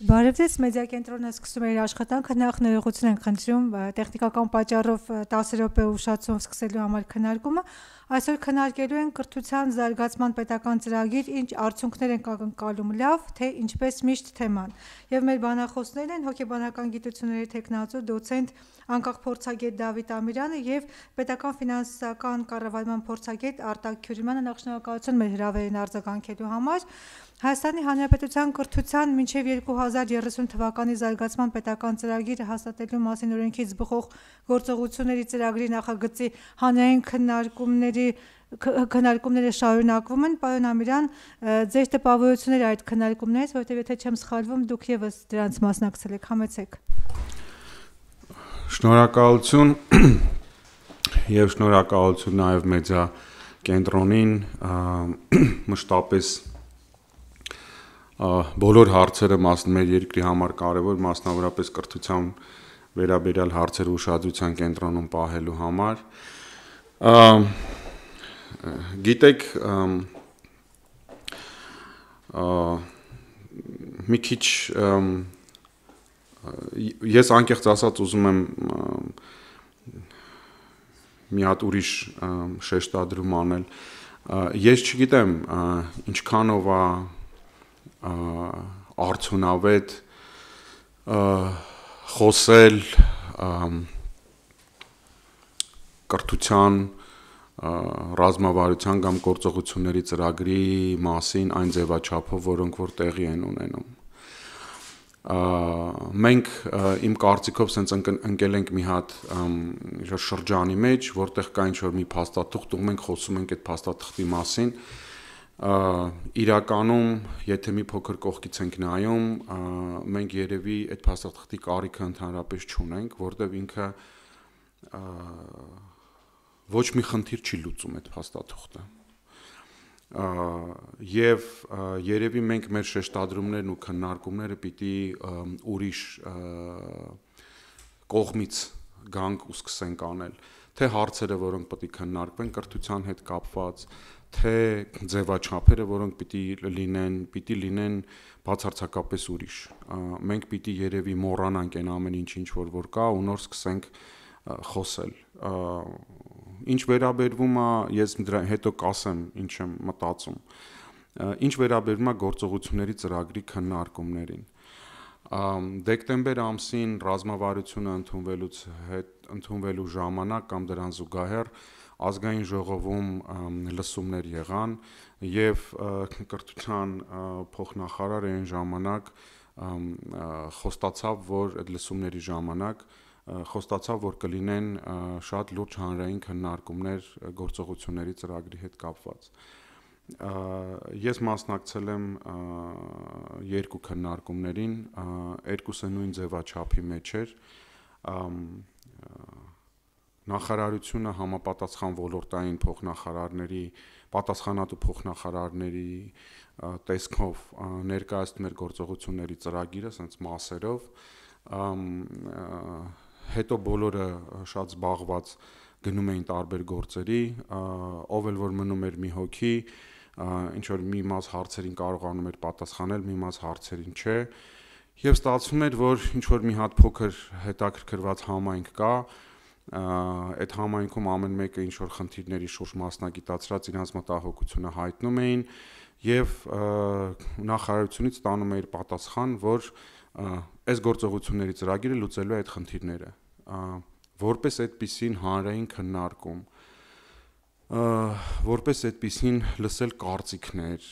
Բարևձեզ մեդիակենտրոնը սկսում է իր աշխատանքը նախ ներողություն են խնդրում տեխնիկական պատճառով 10 րոպե ուշացում սկսելու համար քննարկումը այսօր քննարկելու են կրթության զարգացման պետական ծրագիր ինչ արդյունքներ են կանգնկալում լավ թե ինչպես միշտ թեման եւ մեր բանախոսներն են հոգեբանական գիտությունների տեխնացու դոցենտ անկախ փորձագետ Դավիթ Ամիրյանը եւ պետական ֆինանսական կառավարման փորձագետ Արտակ Քյուրիմյանը նախնականություն մեր հրավերին արձագանքելու համար Հայաստանի Հանրապետության կրթության մինչև 2030 թվականի զարգացման պետական ծրագիրը հաստատելու մասին օրենքից բխող գործողությունների ծրագրի նախագծի հանրային քննարկումների քննարկումները շարունակվում են։ Պարոն Ամիրյան, ձեր տպավորությունները այդ քննարկումներից, որովհետև եթե չեմ սխալվում, դուք եւս դրանց մասնակցել եք, համեցեք։ Շնորհակալություն եւ շնորհակալություն նաեւ մեդիա կենտրոնին մշտապես բոլոր հարցերը մասն մեր երկրի համար կարևոր, մասնավորապես կրթության վերաբերյալ հարցերը ուշադրության կենտրոնում պահելու համար։ Ա, Գիտեք, ա, մի քիչ ես անկեղծ ասած ուզում եմ մի հատ ուրիշ շեշտադրում անել։ Ես չգիտեմ ինչքանով է արդյունավետ խոսել կրթության ռազմավարության կամ գործողությունների ծրագրի մասին այն ձևաչափով, որոնք որ տեղի են ունենում։ Ա, մենք իմ կարծիքով սենց ընկել ենք մի հատ շրջանի մեջ, որտեղ կա ինչ որ մի փաստաթուղթ, ու մենք խոսում ենք այդ փաստաթղթի մասին, իրականում, եթե մի փոքր կողքից ենք նայում, մենք երևի այդ փաստաթղթի կարիքը ընդհանրապես չունենք, որտեղ ինքը ոչ մի խնդիր չի լուծում այդ փաստաթղթը եւ երևի մենք մեր շեշտադրումներն ու քննարկումները պիտի ուրիշ կողմից գանք ու սկսենք անել թե հարցերը, որոնք պետք է քննարկվեն կրթության հետ կապված, թե ձևաչափերը, որոնք պիտի լինեն, պիտի լինեն բացարձակապես ուրիշ։ Մենք պիտի երևի մոռանանք այն ամեն ինչ, ինչ որ որ կա ու նոր սկսենք խոսել։ Ինչ վերաբերվում է, ես դրա հետո կասեմ, ինչ եմ մտածում։ Ինչ վերաբերվում է գործողությունների ծրագրի քննարկումներին։ Դեկտեմբեր ամսին ռազմավարությունը ընդունվելուց հետ ընդունվելու ժամանակ կամ դրան զուգահեռ ազգային ժողովում լսումներ եղան եւ կրթության փոխնախարարը այն ժամանակ խոստացավ, որ այդ լսումների ժամանակ խոստացավ, որ կլինեն շատ լուրջ հանրային քննարկումներ գործողությունների ծրագրի հետ կապված։ Ես մասնակցել եմ երկու քննարկումներին, երկուսը նույն ձևաչափի մեջ էր նախարարությունը համապատասխան ոլորտային փոխնախարարների, պատասխանատու փոխնախարարների տեսքով ներկայացնում էր գործողությունների ծրագիրը, ասենց մասերով, հետո բոլորը շատ զբաղված գնում էին տարբեր գործերի, ով էլ որ մնում էր մի հոգի, ինչ որ մի մաս հարցերին կարողանում էր պատասխանել, մի մաս հարցերին չէ։ Եվ ստացվում էր, որ ինչ որ մի հատ փոքր հետաքրքրված համայնք կա, այդ համայնքում ամեն մեկը ինչ որ խնդիրների շուրջ մասնագիտացրած իրենց մտահոգությունը հայտնում էին եւ նախարարությունից տանում էր պատասխան, որ այս գործողությունների ծրագիրը լուծելու է այդ խնդիրները, որպես այդպեսին հանրային քննարկում, որպես այդպեսին լսել կարծիքներ,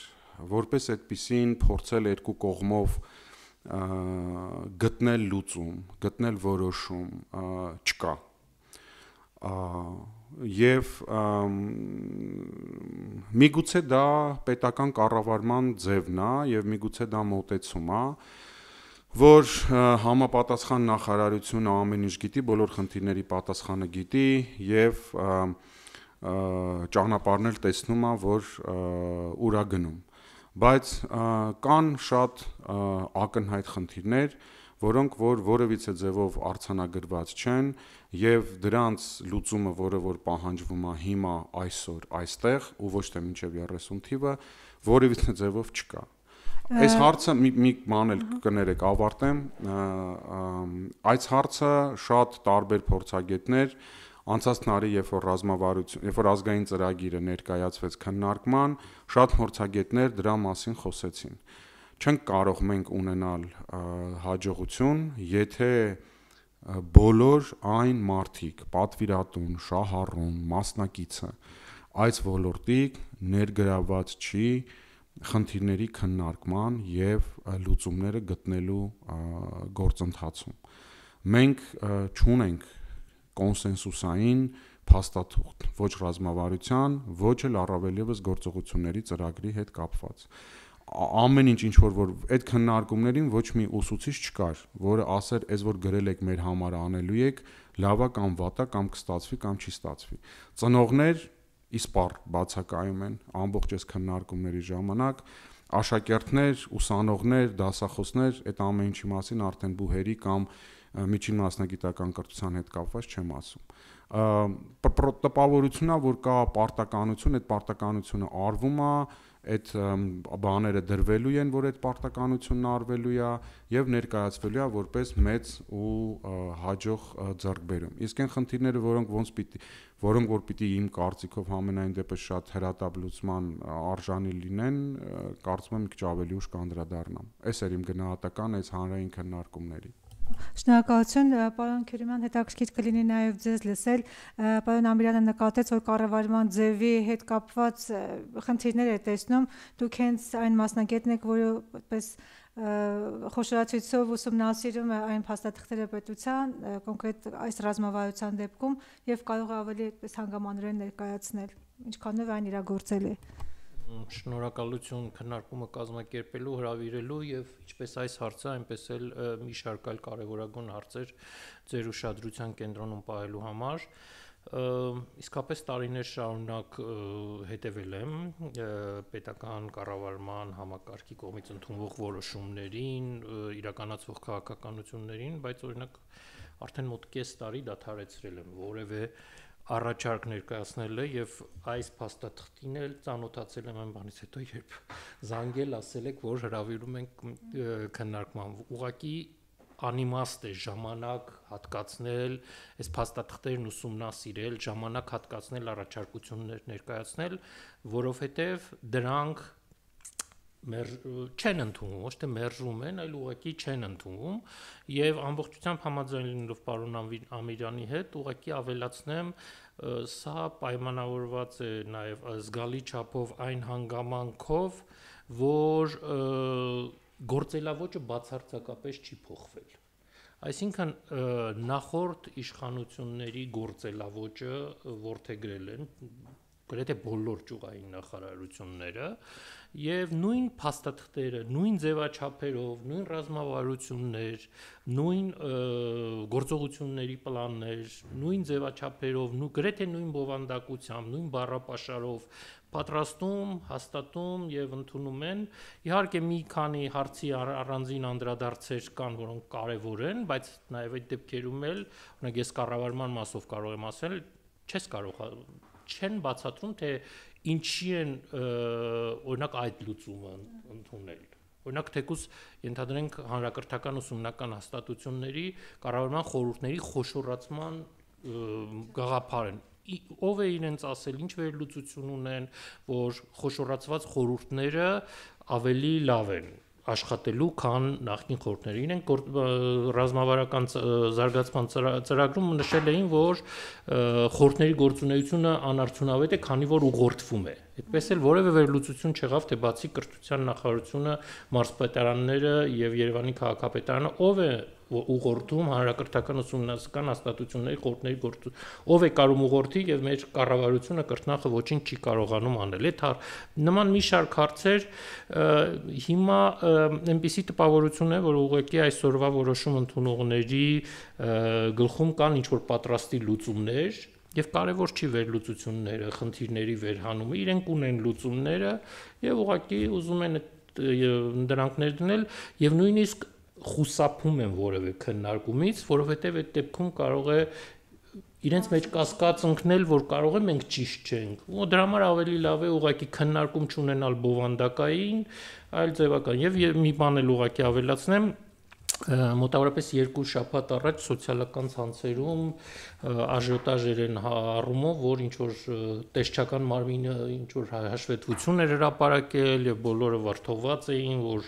որպես այդպեսին փորձել երկու կողմով գտնել լուծում, գտնել որոշում չկա եւ միգուցե դա պետական կառավարման ձևն է եւ միգուցե դա մոտեցում է որ համապատասխան նախարարությունը ամեն ինչ գիտի, բոլոր խնդիրների պատասխանը գիտի եւ ճանապարհն էլ տեսնում է, որ ուրա գնում։ Բայց կան շատ ակնհայտ խնդիրներ, որոնք որ որևիցե ձևով արցանագրված չեն եւ դրանց լուծումը, որը որ պահանջվում է հիմա այսօր այստեղ ու ոչ թե մինչեւ 30 թիվը, որևիցե ձևով չկա։ Այս հարցը մի մի ման էլ կներեք ավարտեմ։ Այս հարցը շատ տարբեր փորձագետներ անցած տարի երբ որ ռազմավարություն, երբ որ ազգային ծրագիրը ներկայացվեց քննարկման, շատ փորձագետներ դրա մասին խոսեցին։ Ա, չենք կարող մենք ունենալ հաջողություն, եթե բոլոր այն մարդիկ, պատվիրատուն, շահառուն, մասնակիցը այս ոլորտի ներգրաված չի խնդիրների քննարկման եւ լուծումները գտնելու գործընթացում։ Մենք չունենք կոնսենսուսային փաստաթուղթ ոչ ռազմավարության, ոչ էլ առավելևս գործողությունների ծրագրի հետ կապված ամեն ինչ ինչ որ որ այդ քննարկումներին ոչ մի ուսուցիչ չկար, որը ասեր, «Էս որ գրել եք մեր համար անելու եք, լավա կամ վատա կամ կստացվի կամ չի ստացվի»։ Ծնողներ իսպար բացակայում են ամբողջ այս քննարկումների ժամանակ աշակերտներ, ուսանողներ, դասախոսներ այդ ամեն ինչի մասին արդեն բուհերի կամ միջին մասնագիտական կրթության հետ կապված չեմ ասում տպավորությունն է, որ կա պարտականություն, այդ պարտականությունը արվում է, այդ բաները դրվելու են, որ այդ պարտականությունն արվելու է եւ ներկայացվելու է որպես մեծ ու հաջող ձեռքբերում։ Իսկ այն խնդիրները, որոնք ոնց պիտի, որոնք որ պիտի իմ կարծիքով համենայն դեպս շատ հրատապլուցման արժանի լինեն, կարծում եմ մի քիչ ավելի ուշ կանդրադառնամ։ Այս էր իմ գնահատական այս հանրային քննարկումների։ Շնորհակալություն պարոն Քյուրիմյան, հետաքրքիր կլինի նաև ձեզ լսել։ Պարոն Ամիրյանը նկատեց, որ կառավարման ձևի հետ կապված խնդիրներ է տեսնում։ Դուք հենց այն մասնակետն եք, որը պես խոշորացույցով ուսումնասիրում է այն փաստաթղթերը պետության, կոնկրետ այս ռազմավարության դեպքում եւ կարող է ավելի այդպես հանգամանորեն ներկայացնել, ինչքանով այն իրագործել է։ Ա, շնորհակալություն քննարկումը կազմակերպելու, հրավիրելու եւ ինչպես այս հարցը, այնպես էլ մի շարք այլ կարեւորագույն հարցեր ձեր ուշադրության կենտրոնում պահելու համար։ Իսկապես տարիներ շարունակ հետևել եմ պետական կառավարման համակարգի կողմից ընդունվող որոշումներին, իրականացվող քաղաքականություններին, բայց օրինակ արդեն մոտ կես տարի դադարեցրել եմ որևէ որ առաջարկ ներկայացնել է եւ այս փաստաթղթին էլ ծանոթացել եմ այն բանից հետո, երբ զանգել ասել եք, որ հրավիրում ենք քննարկման։ Ուղղակի անիմաստ է ժամանակ հատկացնել, այս փաստաթղթերն ուսումնասիրել, ժամանակ հատկացնել առաջարկություններ ներկայացնել, որովհետեւ դրանք մեր չեն ընդունում, ոչ թե մերժում են, այլ ուղղակի չեն ընդունում եւ ամբողջությամբ համաձայնելով պարոն Ամիրյանի հետ ուղղակի ավելացնեմ, սա պայմանավորված է նաեւ զգալի չափով այն հանգամանքով, որ գործելավոճը բացարձակապես չի փոխվել։ Այսինքն նախորդ իշխանությունների գործելավոճը որթեգրել են գրեթե բոլոր ճյուղային նախարարությունները եւ նույն փաստաթղթերը, նույն ձևաչափերով, նույն ռազմավարություններ, նույն գործողությունների պլաններ, նույն ձևաչափերով, նույն գրեթե նույն բովանդակությամբ, նույն բառապաշարով պատրաստում, հաստատում եւ ընդունում են։ Իհարկե մի քանի հարցի առանձին անդրադարձեր կան, որոնք կարեւոր են, բայց նաեւ այդ դեպքերում էլ, օրինակ ես կառավարման մասով կարող եմ ասել, չես կարող չեն բացատրում թե ինչի են օրինակ այդ լուծումը ընդունել օրինակ թեկուս ընդհանրենք հանրակրթական ուսումնական հաստատությունների կառավարման խորհուրդների խոշորացման գաղափար են ով է իրենց ասել ինչ վերլուծություն ունեն որ խոշորացված խորհուրդները ավելի լավ են աշխատելու, քան նախկին խորհուրդներին։ Իրենք ռազմավարական զարգացման ծրագրում նշել էին, որ խորհուրդների գործունեությունը անարդյունավետ է, քանի որ ուղղորդվում է։ Այդպես էլ որևէ վերլուծություն չեղավ, թե բացի կրթության նախարարությունը, մարզպետարանները եւ Երևանի քաղաքապետարանը ով է ուղղորդում հանրակրթական ուսումնասիրական հաստատությունների խորհրդների գործ ով է կարող ուղղորդի եւ մեր կառավարությունը կրթնախը ոչինչ չի կարողանում անել այդ հա- նման մի շարք հարցեր հիմա այնպիսի տպավորություն է որ ուղղակի այսօրվա որոշում ընդունողների գլխում կան ինչ որ պատրաստի լուծումներ եւ կարեւոր չի վերլուծությունները, խնդիրների վերհանումը, իրենք ունեն լուծումները եւ ուղղակի ուզում են դրանք ներդնել եւ նույնիսկ խուսափում են որևէ քննարկումից, որովհետև այդ դեպքում կարող է իրենց մեջ կասկած ընկնել, որ կարող է մենք ճիշտ չենք։ Ու դրա համար ավելի լավ է ուղակի քննարկում չունենալ բովանդակային, այլ ձևական։ Եվ մի բան էլ ուղակի ավելացնեմ, մոտավորապես երկու շաբաթ առաջ սոցիալական ցանցերում աժիոտաժեր են առումով, որ ինչ որ տեսչական մարմինը ինչ որ հաշվետվություն էր հրապարակել եւ բոլորը վրթովված էին, որ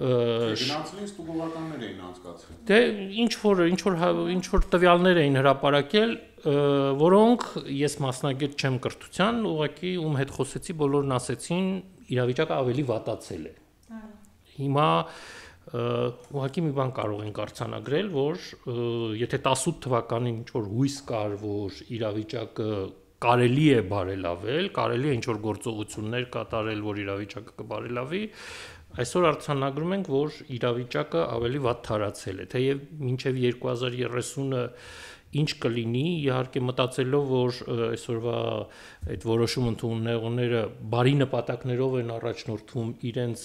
դե գնացին ստուգողականներ էին անցկացրել։ Դե ինչ որ ինչ որ ինչ որ տվյալներ էին հրապարակել, որոնք ես մասնագետ չեմ կրթության, ուղղակի ում հետ խոսեցի, բոլորն ասեցին իրավիճակը ավելի վատացել է։ Հիմա ուղղակի մի բան կարող ենք արցանագրել, որ եթե 18 թվականին ինչ որ հույս կար, որ իրավիճակը կարելի է բարելավել, կարելի է ինչ-որ գործողություններ կատարել, որ իրավիճակը կբարելավի։ Այսօր արցանագրում ենք, որ իրավիճակը ավելի վատ տարածել է, թեև մինչև 2030-ը ինչ կլինի, իհարկե մտածելով, որ այսօրվա այդ որոշում ընդունողները բարի նպատակներով են առաջնորդվում իրենց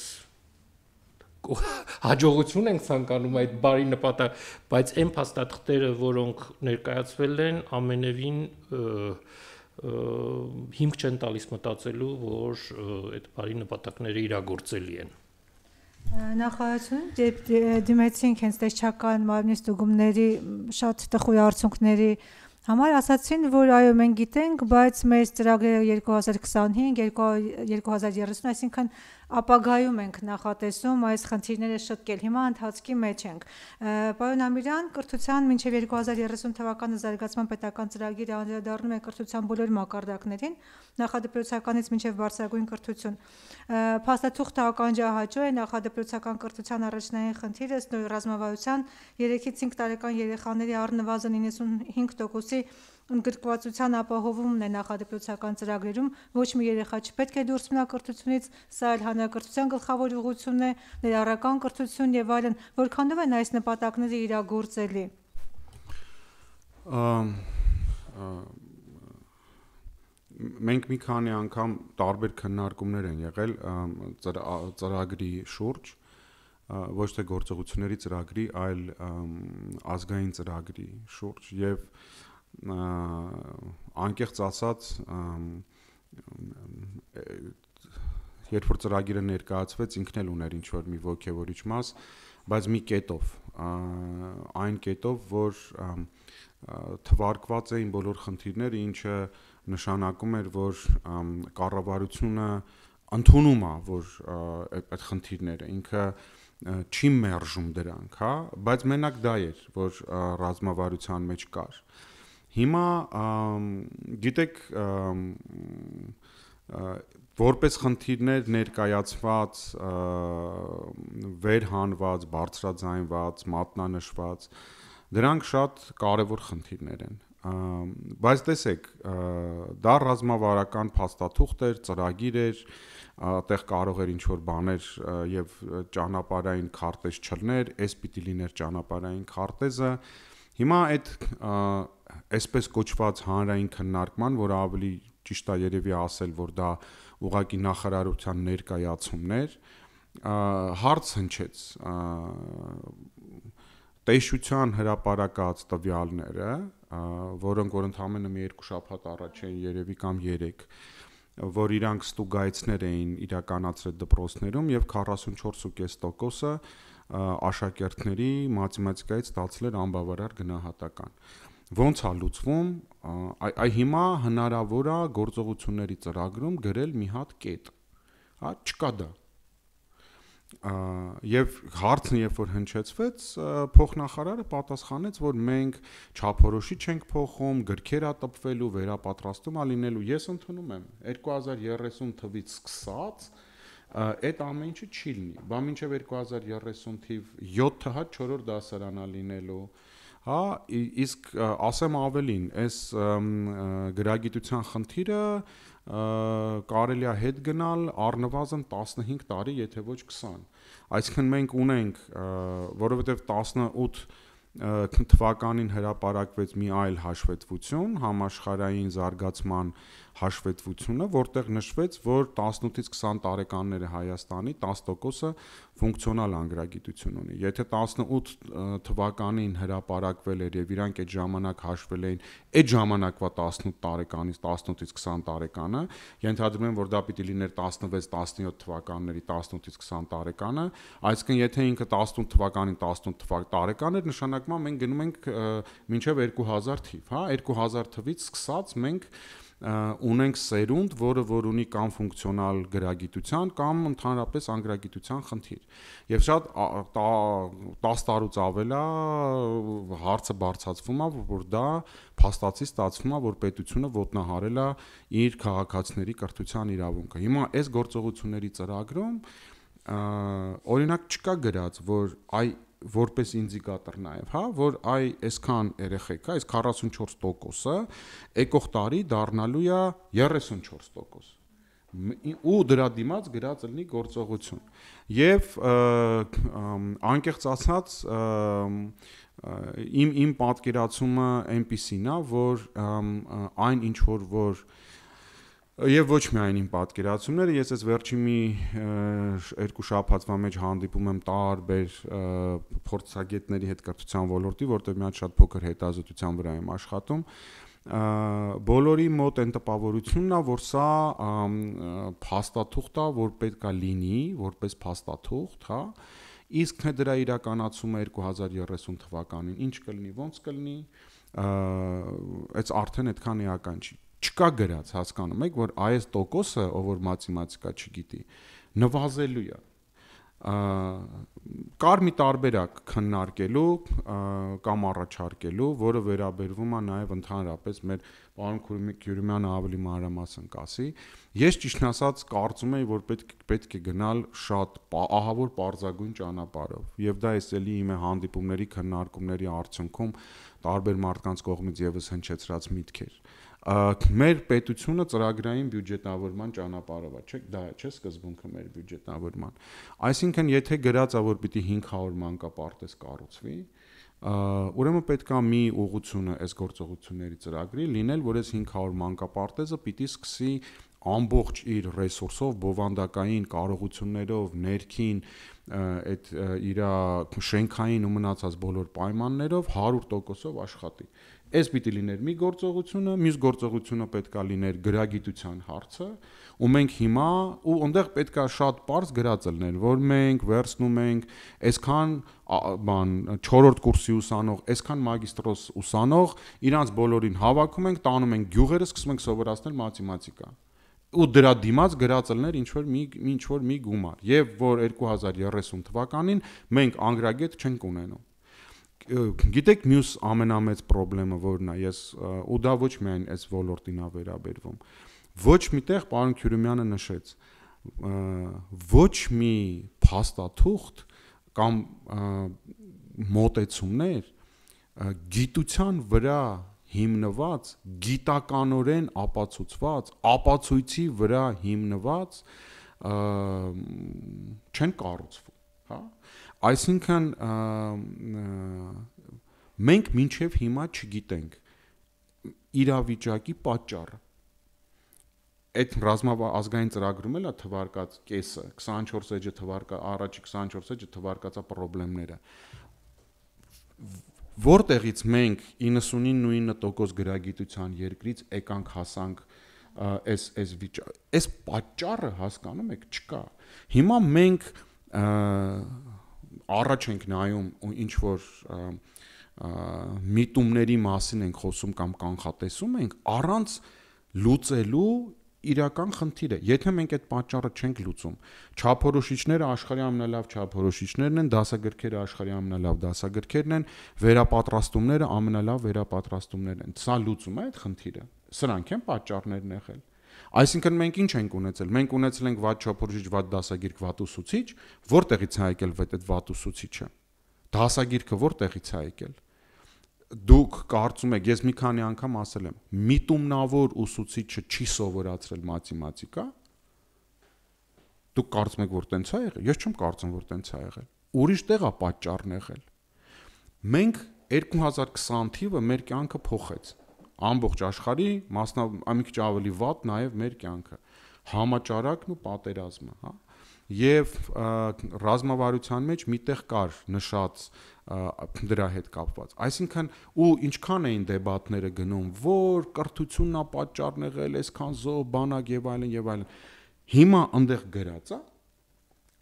հաջողություն ենք ցանկանում այդ բարի նպատակ, բայց այն փաստաթղթերը, որոնք ներկայացվել են, ամենևին հիմք չեն տալիս մտածելու, որ այդ բարի նպատակները իրագործելի են։ Նախարարություն դե- դե- դիմեցինք հենց տեսչական մարմնի ստուգումների շատ տխուր արդյունքների դե, Համար ասացին, որ այո, մենք գիտենք, բայց մեր ծրագրերը 2025-2030, այսինքն ապագայում ենք նախատեսում այս խնդիրները շտկել։ Հիմա ընթացքի մեջ ենք։ Պարոն Ամիրյան, կրթության մինչև 2030 թվականը զարգացման պետական ծրագիրը անդրադառնում է կրթության բոլոր մակարդակներին, նախադպրոցականից մինչև բարձրագույն կրթություն։ Փաստաթուղթը ականջահաճո է նախադպրոցական կրթության առաջնային խնդիրը, ռազմավարության 3-ից 5 տարեկան երեխաների առնվազն 95% որպեսի ընդգրկվածության ապահովումն է նախադպրոցական ծրագրերում, ոչ մի երեխա չպետք է դուրս մնա կրթությունից, սա էլ հանրակրթության գլխավոր ուղղությունն է, ներառական կրթություն եւ այլն, որքանով են այս նպատակները իրագործելի։ Մենք մի քանի անգամ տարբեր քննարկումներ են եղել ծրագրի շուրջ, ոչ թե գործողությունների ծրագրի, այլ ազգային ծրագրի շուրջ եւ և անկեղծ ասած երբ որ ծրագիրը ներկայացվեց ինքն էլ ուներ ինչ որ մի ոգևորիչ մաս, բայց մի կետով, այն կետով, որ թվարկված էին բոլոր խնդիրները, ինչը նշանակում էր, որ կառավարությունը ընդունում է, որ այդ խնդիրները ինքը չի մերժում դրանք, հա, բայց մենակ դա էր, որ ռազմավարության մեջ կար։ Ա, Հիմա գիտեք որպես խնդիրներ ներկայացված վերհանված, բարձրաձայնված, մատնանշված դրանք շատ կարևոր խնդիրներ են բայց տեսեք դա ռազմավարական փաստաթուղթ էր, ծրագիր էր, այդտեղ կարող էր ինչ որ բաներ եւ ճանապարհային քարտեզ չլներ, էս պիտի լիներ ճանապարհային քարտեզը, Հիմա այդ այսպես կոչված հանրային քննարկման, որը ավելի ճիշտ է երևի ասել, որ դա ուղակի նախարարության ներկայացումն էր, հարց հնչեց տեսության հրապարակած տվյալները, որոնք որ ընդամենը մի երկու շաբաթ առաջ էին երևի կամ 3 որ իրանք ստուգայցներ էին իրականացրել դպրոցներում եւ 44.5%-ը աշակերտների մաթեմատիկայից ստացել էր անբավարար գնահատական։ Ոնց է լուծվում։ Այ հիմա հնարավոր է գործողությունների ծրագրում գրել մի հատ կետ։ Հա չկա դա եւ հարցն երբ որ հնչեցվեց փոխնախարարը պատասխանեց որ մենք չափորոշի չենք փոխում գրքերա տպվելու վերապատրաստումա լինելու ես ընդունում եմ 2030 թվից սկսած այդ ամեն ինչը չի լինի։ Բա մինչև 2030 թիվ 7-ը հա 4-րդ դասարանա լինելու։ Հա, իսկ ասեմ ավելին, այս գրագիտության խնդիրը կարելի է հետ գնալ առնվազն 15 տարի, եթե ոչ 20։ Այսինքն մենք ունենք, որովհետև 18 թվականին հրապարակվեց մի այլ հաշվետվություն համաշխարհային զարգացման հաշվետվությունը, որտեղ նշվեց, որ 18-ից 20 տարեկանները Հայաստանի 10%-ը ֆունկցիոնալ անգրագիտություն ունի։ Եթե 18 թվականին հրապարակվել էր եւ իրանք այդ ժամանակ հաշվել էին այդ ժամանակվա 18 տարեկանից 18-ից 20 տարեկանը, ենթադրում են, որ դա պիտի լիներ 16-17 թվականների 18-ից 20 տարեկանը, այսինքն եթե ինքը 18 թվականին 18 տարեկան էր, նշանակում է մենք գնում ենք մինչև 2000 թիվ, հա, 2000 թվից սկսած մենք ունենք սերունդ, որը որ ունի կամ ֆունկցիոնալ գրագիտության, կամ ընդհանրապես անգրագիտության խնդիր։ Եվ շատ 10 տարուց ավել է հարցը բարձացվում է, որ դա փաստացի ստացվում է, որ պետությունը ոտնահարել է իր քաղաքացիների կրթության իրավունքը։ Հիմա այս գործողությունների ծրագրում օրինակ չկա գրած, որ այ որպես ինդիկատոր նաև, հա, որ այ այսքան երեխեք, հա, այս 44%-ը եկող տարի դառնալու է 34% ու դրա դիմաց գրած լինի գործողություն եւ անկեղծ ասած իմ իմ պատկերացումը այնպիսին է որ այն ինչ որ որ Եվ ոչ միայն իմ պատկերացումները, ես այս վերջին մի երկու շաբաթվա մեջ հանդիպում եմ տարբեր փորձագետների հետ կրթության ոլորտի, որտեղ մի հատ շատ փոքր հետազոտության վրա եմ աշխատում, բոլորի մոտ այն տպավորությունն է, որ սա փաստաթուղթ է, որ պետքա լինի, որպես փաստաթուղթ, հա։ Իսկ թե դրա իրականացումը 2030 թվականին ինչ կլինի, ոնց կլինի, այս արդեն այդքան էական չի չկա գրած, հասկանում եք, որ այս տոկոսը, ով որ մաթեմատիկա չգիտի, նվազելու է կար մի տարբերակ քննարկելու կամ առաջարկելու, որը վերաբերվում է նաև ընդհանրապես մեր պարոն Քյուրմյանը ավելի մանրամասն կասի։ Ես ճիշտ ասած կարծում եմ, որ պետք պետք է գնալ շատ ահավոր parzagun ճանապարհով, եւ դա էս էլի իմ հանդիպումների, քննարկումների արդյունքում տարբեր մարդկանց կողմից եւս հնչեցրած միտքեր։ Ա մեր պետությունը ծրագրային բյուջետնավորման ճանապարհով է, չէ՞, դա չէ սկզբունքը մեր բյուջետնավորման։ Այսինքն, եթե գրածա որ պիտի 500 մանկապարտեզ կառուցվի, ուրեմն պետքա մի ուղղությունը այս գործողությունների ծրագրի լինել, որ այս 500 մանկապարտեզը պիտի սկսի ամբողջ իր ռեսուրսով, բովանդակային կարողություններով, ներքին այդ իր շենքային ու մնացած բոլոր պայմաններով 100%-ով աշխատի։ Էս պիտի լիներ մի գործողությունը, մյուս գործողությունը պետքա լիներ գրագիտության հարցը, ու մենք հիմա ու այնտեղ պետքա շատ པարզ գրած լիներ, որ մենք վերցնում ենք այսքան բան 4-րդ կուրսի ուսանող, այսքան մագիստրոս ուսանող, իրանց բոլորին հավաքում ենք, տանում ենք գյուղերը, սկսում ենք սովորացնել մաթեմատիկա ու դրա դիմաց գրած լներ ինչ որ մի ինչ որ մի գումար եւ որ 2030 թվականին մենք անգրագետ չենք ունենում գիտեք մյուս ամենամեծ խնդրը որն է ես ու դա ոչ միայն այս ոլորտին է վերաբերվում ոչ միտեղ պարոն Քյուրումյանը նշեց ոչ մի փաստաթուղթ կամ մոտեցումներ գիտության վրա հիմնված գիտականորեն ապացուցված ապացույցի վրա հիմնված չեն կառուցվում Այսինքն մենք մինչև հիմա չգիտենք իրավիճակի պատճառը այդ ռազմավազգային ծրագրում էլա թվարկած կեսը 24 էջը թվարկա առաջի 24 էջը թվարկածա խնդիրները որտեղից մենք 99.9% գրագիտության երկրից եկանք հասանք այս այս այս պատճառը հասկանում եք չկա հիմա մենք և, առաջ ենք նայում ու ինչ որ միտումների մասին ենք խոսում կամ կանխատեսում ենք առանց լուծելու իրական խնդիրը։ Եթե մենք այդ պատճառը չենք լուծում, չափորոշիչները աշխարհի ամենալավ չափորոշիչներն են, դասագրքերը աշխարհի ամենալավ դասագրքերն են, վերապատրաստումները ամենալավ վերապատրաստումներն են։ Սա լուծում է այդ խնդիրը։ Սրանք են պատճառներն եղել։ Այսինքն մենք ինչ ենք ունեցել։ Մենք ունեցել ենք վատ չափորոշիչ, վատ դասագիրք, վատ ուսուցիչ, որտեղից է եկել այդ վատ ուսուցիչը։ Դասագիրքը որտեղից է եկել։ Դուք կարծում եք, ես մի քանի անգամ ասել եմ, միտումնավոր ուսուցիչը չի սովորացրել մաթեմատիկա։ Դուք կարծում եք, որ տենց է եղել։ Ես չեմ կարծում, որ տենց է եղել։ Ուրիշ տեղ է պատճառն եղել։ Մենք 2020 թիվը մեր կյանքը փոխեց ամբողջ աշխարհի մասնավ ամի քիչ ավելի վատ նաև մեր կյանքը համաճարակն ու պատերազմը հա եւ ռազմավարության մեջ միտեղ կար նշած դրա հետ կապված այսինքն ու ինչքան էին դեբատները գնում որ կրթությունն է պատճառն եղել այսքան զո բանակ եւ այլն եւ այլն հիմա այնտեղ գրած է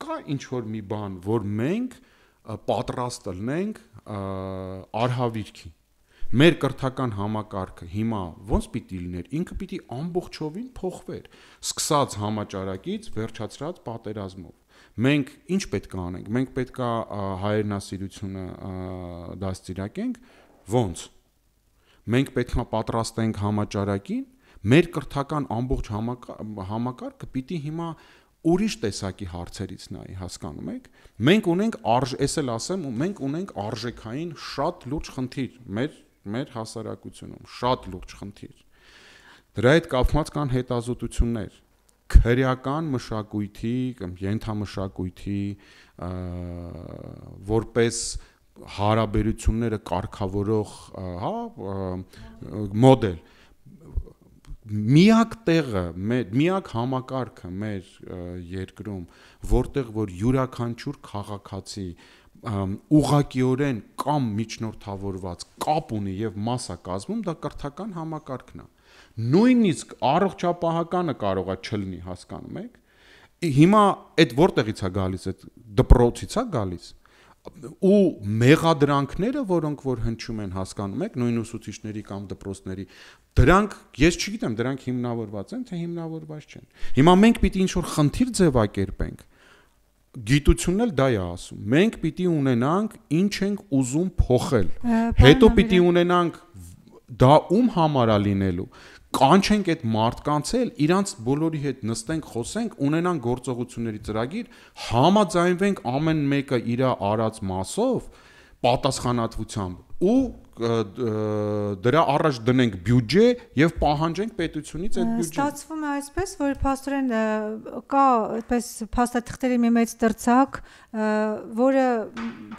կա ինչ որ մի բան որ մենք պատրաստ լինենք արհավիրքի մեր կրթական համակարգը հիմա ոնց պիտի լիներ, ինքը պիտի ամբողջովին փոխվեր, սկսած համաճարակից վերջացրած պատերազմով։ Մենք ինչ պետք է անենք։ Մենք պետք է հայրենասիրությունը դաստիարակենք ոնց։ Մենք պետք է պատրաստենք համաճարակին, մեր կրթական ամբողջ համակարգը պիտի հիմա ուրիշ տեսակի հարցերից նայի, հասկանում եք։ Մենք ունենք արժ, ես էլ ասեմ, մենք ունենք արժեքային շատ լուրջ խնդիր մեր մեր հասարակությունում շատ լուրջ խնդիր։ Դրա հետ կապված կան հետազոտություններ քրեական մշակույթի կամ յենթամշակույթի որպես հարաբերությունները կարգավորող, հա, մոդել միակ տեղը, մեր միակ համակարգը մեր երկրում, որտեղ որ յուրաքանչյուր քաղաքացի ուղակիորեն կամ միջնորդավորված կապ ունի եւ մասա կազմում, դա կրթական համակարգն է։ Նույնիսկ առողջապահականը կարող է չլինի, հասկանում եք։ Հիմա այդ որտեղից է գալիս, այդ դպրոցից է գալիս ու մեղադրանքները, որոնք որ հնչում են, հասկանում եք, նույն ուսուցիչների կամ դպրոցների, դրանք ես չգիտեմ, դրանք հիմնավորված են թե հիմնավորված չեն։ Հիմա մենք պիտի ինչ որ խնդիր ձևակերպենք, Գիտությունն էլ դա է ասում։ Մենք պիտի ունենանք, ինչ ենք ուզում փոխել։ Հետո պիտի ունենանք դա ում համար է լինելու կանչենք այդ մարդկանց էլ իրանց բոլորի հետ նստենք, խոսենք, ունենան գործողությունների ծրագիր, համաձայնվենք ամեն մեկը իր արած մասով պատասխանատվությամբ ու դրա առաջ դնենք բյուջե եւ պահանջենք պետությունից այդ բյուջեն։ Ստացվում է այսպես, որ փաստորեն կա այդպես փաստաթղթերի մի մեծ դրցակ, որը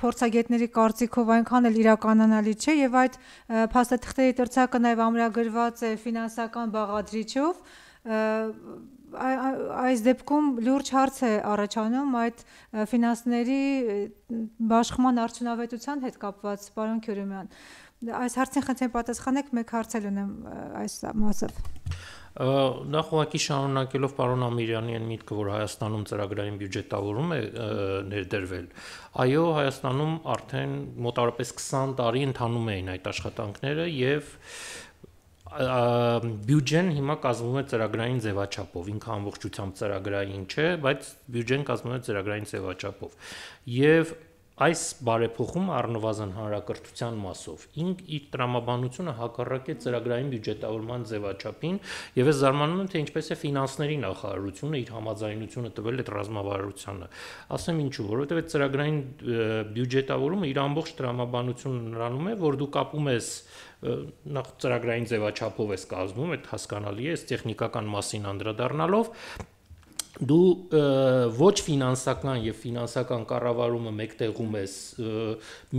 փորձագետների կարծիքով այնքան էլ իրականանալի չէ եւ այդ փաստաթղթերի դրցակը նաեւ ամրագրված է ֆինանսական բաղադրիչով այս դեպքում լուրջ հարց է առաջանում այդ ֆինանսների բաշխման արդյունավետության հետ կապված, պարոն Քյուրիմյան։ Այս հարցին խնդրեմ պատասխանեք, մեկ հարցել ունեմ այս մասով։ Նախ ուղղակի շարունակելով պարոն Ամիրյանի այն միտքը, որ Հայաստանում ծրագրային բյուջետավորում է ներդրվել, այո, Հայաստանում արդեն մոտավորապես 20 տարի ընթանում էին այդ աշխատանքները եւ բյուջեն հիմա կազմվում է ծրագրային ձևաչափով, ինքը ամբողջությամբ ծրագրային չէ, բայց բյուջեն կազմվում է ծրագրային ձևաչափով։ Եվ Այս բարեփոխումը առնվազն հանրակրթության մասով ինք իր տրամաբանությունը հակառակեց ծրագրային բյուջետավորման ձևաչափին եւ ես զարմանում եմ թե ինչպես է ֆինանսների նախարարությունը իր համաձայնությունը տվել այդ ռազմավարությանը ասեմ ինչու որովհետեւ այդ ծրագրային բյուջետավորումը իր ամբողջ տրամաբանությունը նրանում է որ դու կապում ես նախ ծրագրային ձևաչափով ես կազմում, այդ հասկանալի է, այս տեխնիկական մասին անդրադառնալով, դու ոչ ֆինանսական եւ ֆինանսական կառավարումը մեկտեղում ես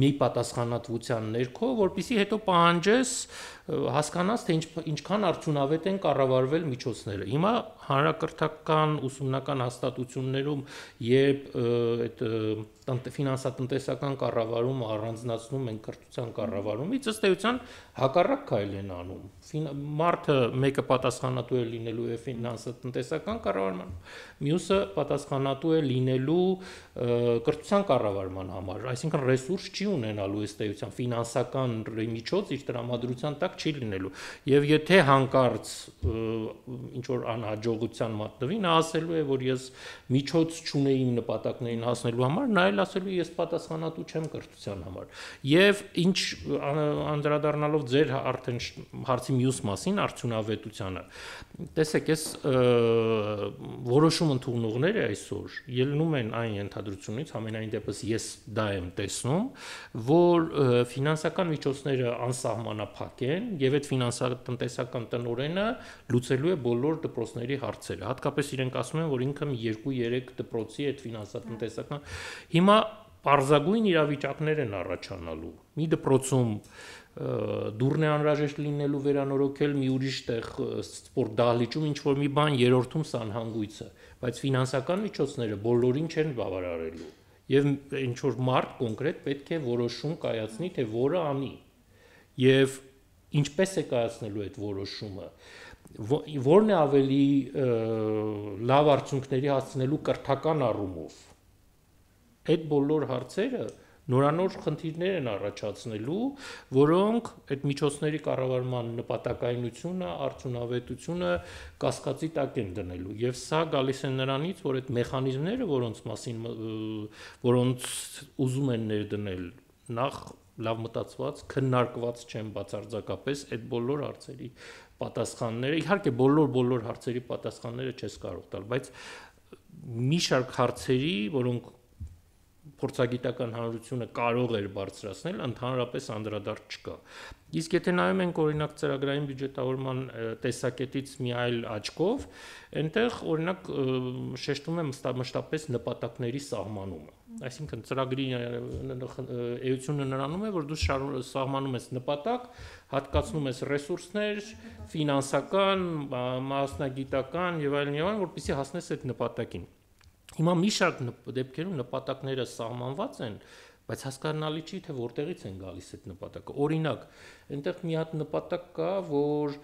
մի պատասխանատվության ներքո, որpիսի հետո պահանջես հասկանաս թե ինչ ինչքան արդյունավետ են կառավարվել միջոցները։ Հիմա հանրակրթական ուսումնական հաստատություններում, երբ այդ ֆինանսատնտեսական կառավարումը առանձնացնում են կրթության կառավարումից, ըստ էության հակառակ քայլ են անում։ Մարտը մեկը պատասխանատու է լինելու է ֆինանսատնտեսական կառավարման, մյուսը պատասխանատու է լինելու կրթության կառավարման համար, այսինքն ռեսուրս չի ունենալու ըստ էության ֆինանսական միջոց իր տրամադրության տակ չի լինելու։ Եվ եթե հանկարծ ինչ որ անհաջող հաջողության մատնվի, նա ասելու է, որ ես միջոց չունեի իմ նպատակներին հասնելու համար, նա էլ ասելու է, ես պատասխանատու չեմ կրթության համար։ Եվ ինչ անդրադառնալով ձեր արդեն հարցի մյուս մասին, արդյունավետությանը, տեսեք, այս որոշում ընդունողները այսօր ելնում են այն ընդհանրությունից, ամենայն դեպս ես դա եմ տեսնում, որ ֆինանսական միջոցները անսահմանափակ են եւ այդ ֆինանսատնտեսական տնորենը լուծելու է բոլոր դպրոցների հարցերը։ Հատկապես իրենք ասում են, որ ինքն 2-3 դպրոցի այդ ֆինանսատնտեսական հիմա Պարզագույն իրավիճակներ են առաջանալու։ Մի դպրոցում դուրն է անհրաժեշտ լինելու վերանորոգել մի ուրիշ տեղ սպորտ դահլիճում ինչ որ մի բան երրորդում սանհանգույցը, բայց ֆինանսական միջոցները բոլորին չեն բավարարելու։ Եվ ինչ որ մարդ կոնկրետ պետք է որոշում կայացնի, թե որը անի։ Եվ ինչպես է կայացնելու այդ որոշումը որն է ավելի լավ արդյունքների հասնելու կրթական առումով այդ բոլոր հարցերը նորանոր խնդիրներ են առաջացնելու, որոնք այդ միջոցների կառավարման նպատակայնությունը, արդյունավետությունը կասկածի տակ են դնելու։ Եվ սա գալիս է նրանից, որ այդ մեխանիզմները, որոնց մասին որոնց ուզում են ներդնել, նախ լավ մտածված, քննարկված չեն բացարձակապես այդ բոլոր հարցերի պատասխանները։ Իհարկե բոլոր բոլոր հարցերի պատասխանները չես կարող տալ, բայց մի շարք հարցերի, որոնք փորձագիտական հանրությունը կարող էր բարձրացնել, ընդհանրապես անդրադարձ չկա։ Իսկ եթե նայում ենք օրինակ ծրագրային բյուջետավորման տեսակետից մի այլ աչքով, այնտեղ օրինակ շեշտում է մշտապես նպատակների սահմանումը։ Այսինքն ծրագրի էությունը նրանում է, որ դու սահմանում ես նպատակ, հատկացնում ես ռեսուրսներ, ֆինանսական, մասնագիտական եւ այլն եւ այլն, որպեսզի հասնես այդ նպատակին։ Հիմա մի շարք դեպքերում նպատակները սահմանված են, բայց հասկանալի չի թե որտեղից են գալիս այդ նպատակը։ Օրինակ, այնտեղ մի հատ նպատակ կա, որ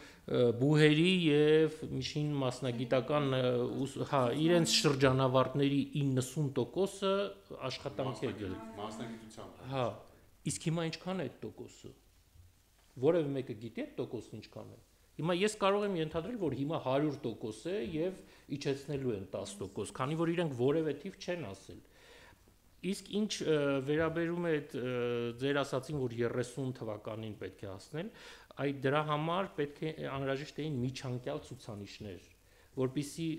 բուհերի եւ միշին մասնագիտական հա, իրենց շրջանավարտների 90%-ը աշխատանքի է գել մասնագիտությամբ։ Հա։ Իսկ հիմա ինչքան է այդ տոկոսը։ Որևէ մեկը գիտի այդ տոկոսն ինչքան է։ Հիմա ես կարող եմ ենթադրել, որ հիմա 100% է եւ իջեցնելու են 10%, քանի որ իրենք որևէ թիվ չեն ասել։ Իսկ ինչ վերաբերում է այդ ձեր ասացին, որ 30 թվականին պետք է հասնել, այդ դրա համար պետք է անհրաժեշտ էին միջանկյալ ցուցանիշներ, որբիսի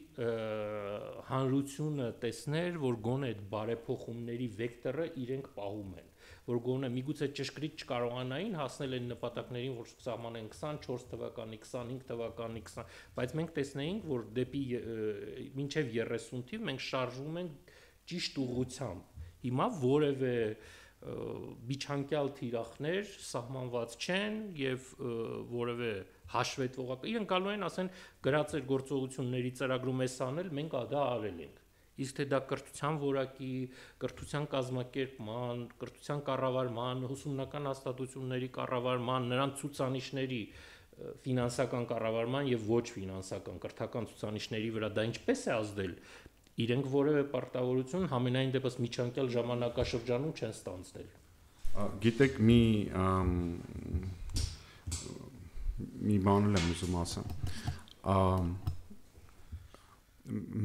հանրությունը տեսներ, որ գոնե այդ բարեփոխումների վեկտորը իրենք պահում են որ գոնե միգուցե ճշգրիտ չկարողանային հասնել այն նպատակներին, որ սահմանեն 24 թվականի, 25 թվականի, 20, բայց մենք տեսնեինք, որ դեպի մինչև 30 թիվ մենք շարժվում ենք ճիշտ ուղությամբ։ Հիմա որևէ միջանկյալ թիրախներ սահմանված չեն եւ որևէ հաշվետվողակ իրենք գալու են ասեն գրածեր գործողությունների ծրագրում էս անել մենք դա արել ենք Իսկ թե դա կրթության որակի, կրթության կազմակերպման, կրթության կառավարման, հուսումնական հաստատությունների կառավարման, նրանց ցուցանիշների ֆինանսական կառավարման եւ ոչ ֆինանսական կրթական ցուցանիշների վրա դա ինչպես է ազդել իրենք որևէ պարտավորություն համենայն դեպս միջանկյալ ժամանակաշրջանում չեն ստանցնել գիտեք մի մի բան եմ ուզում ասեմ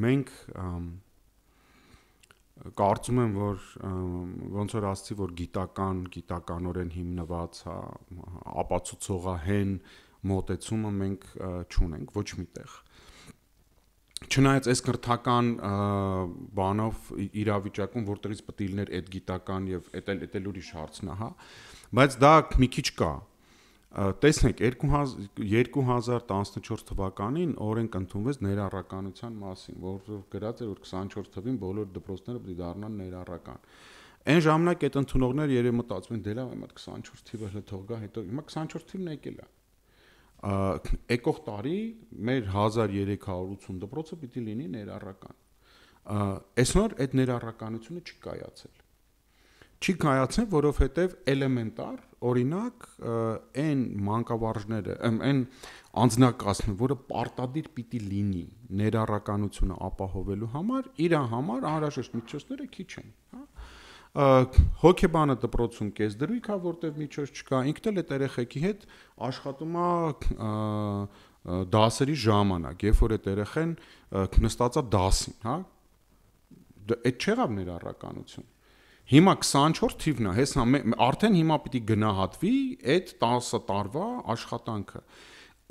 մենք կարծում եմ որ ոնց որ ասցի որ գիտական գիտականորեն հիմնված հա ապացուցողահեն մոտեցումը մենք չունենք ոչ միտեղ չնայած այս քրթական բանով իրավիճակում որտեղից պետք է լիներ այդ գիտական եւ էտել էտել ուրիշ հարցն է հա բայց դա մի քիչ կա տեսնենք 2014 թվականին օրենք ընդունվեց ներառականության մասին, որով գրած էր որ 24 թվին բոլոր դպրոցները պետք է դառնան ներառական։ Այն ժամանակ այդ ընդունողները երբ մտածում են դե լավ, հիմա 24 թիվը հլը թող գա, հետո հիմա 24 թիվն եկել է։ Եկող տարի մեր 1380 դպրոցը պիտի լինի ներառական։ Այսօր այդ ներառականությունը չի կայացել չի կայացել, որովհետև էլեմենտար օրինակ այն մանկավարժները, այն անձնակազմը, որը պարտադիր պիտի լինի ներառականությունը ապահովելու համար, իր համար անհրաժեշտ միջոցները քիչ են, հա հոկեբանը դպրոցում կես դրույքա, որտեվ միջոց չկա, ինքն էլ այդ երեխեքի հետ աշխատում է դասերի ժամանակ, երբ որ այդ երեխեն նստածա դասին, հա, դե, այդ չեղավ ներառականություն Հիմա 24 թիվն է, հեսա արդեն հիմա պիտի գնահատվի այդ 10 տարվա աշխատանքը։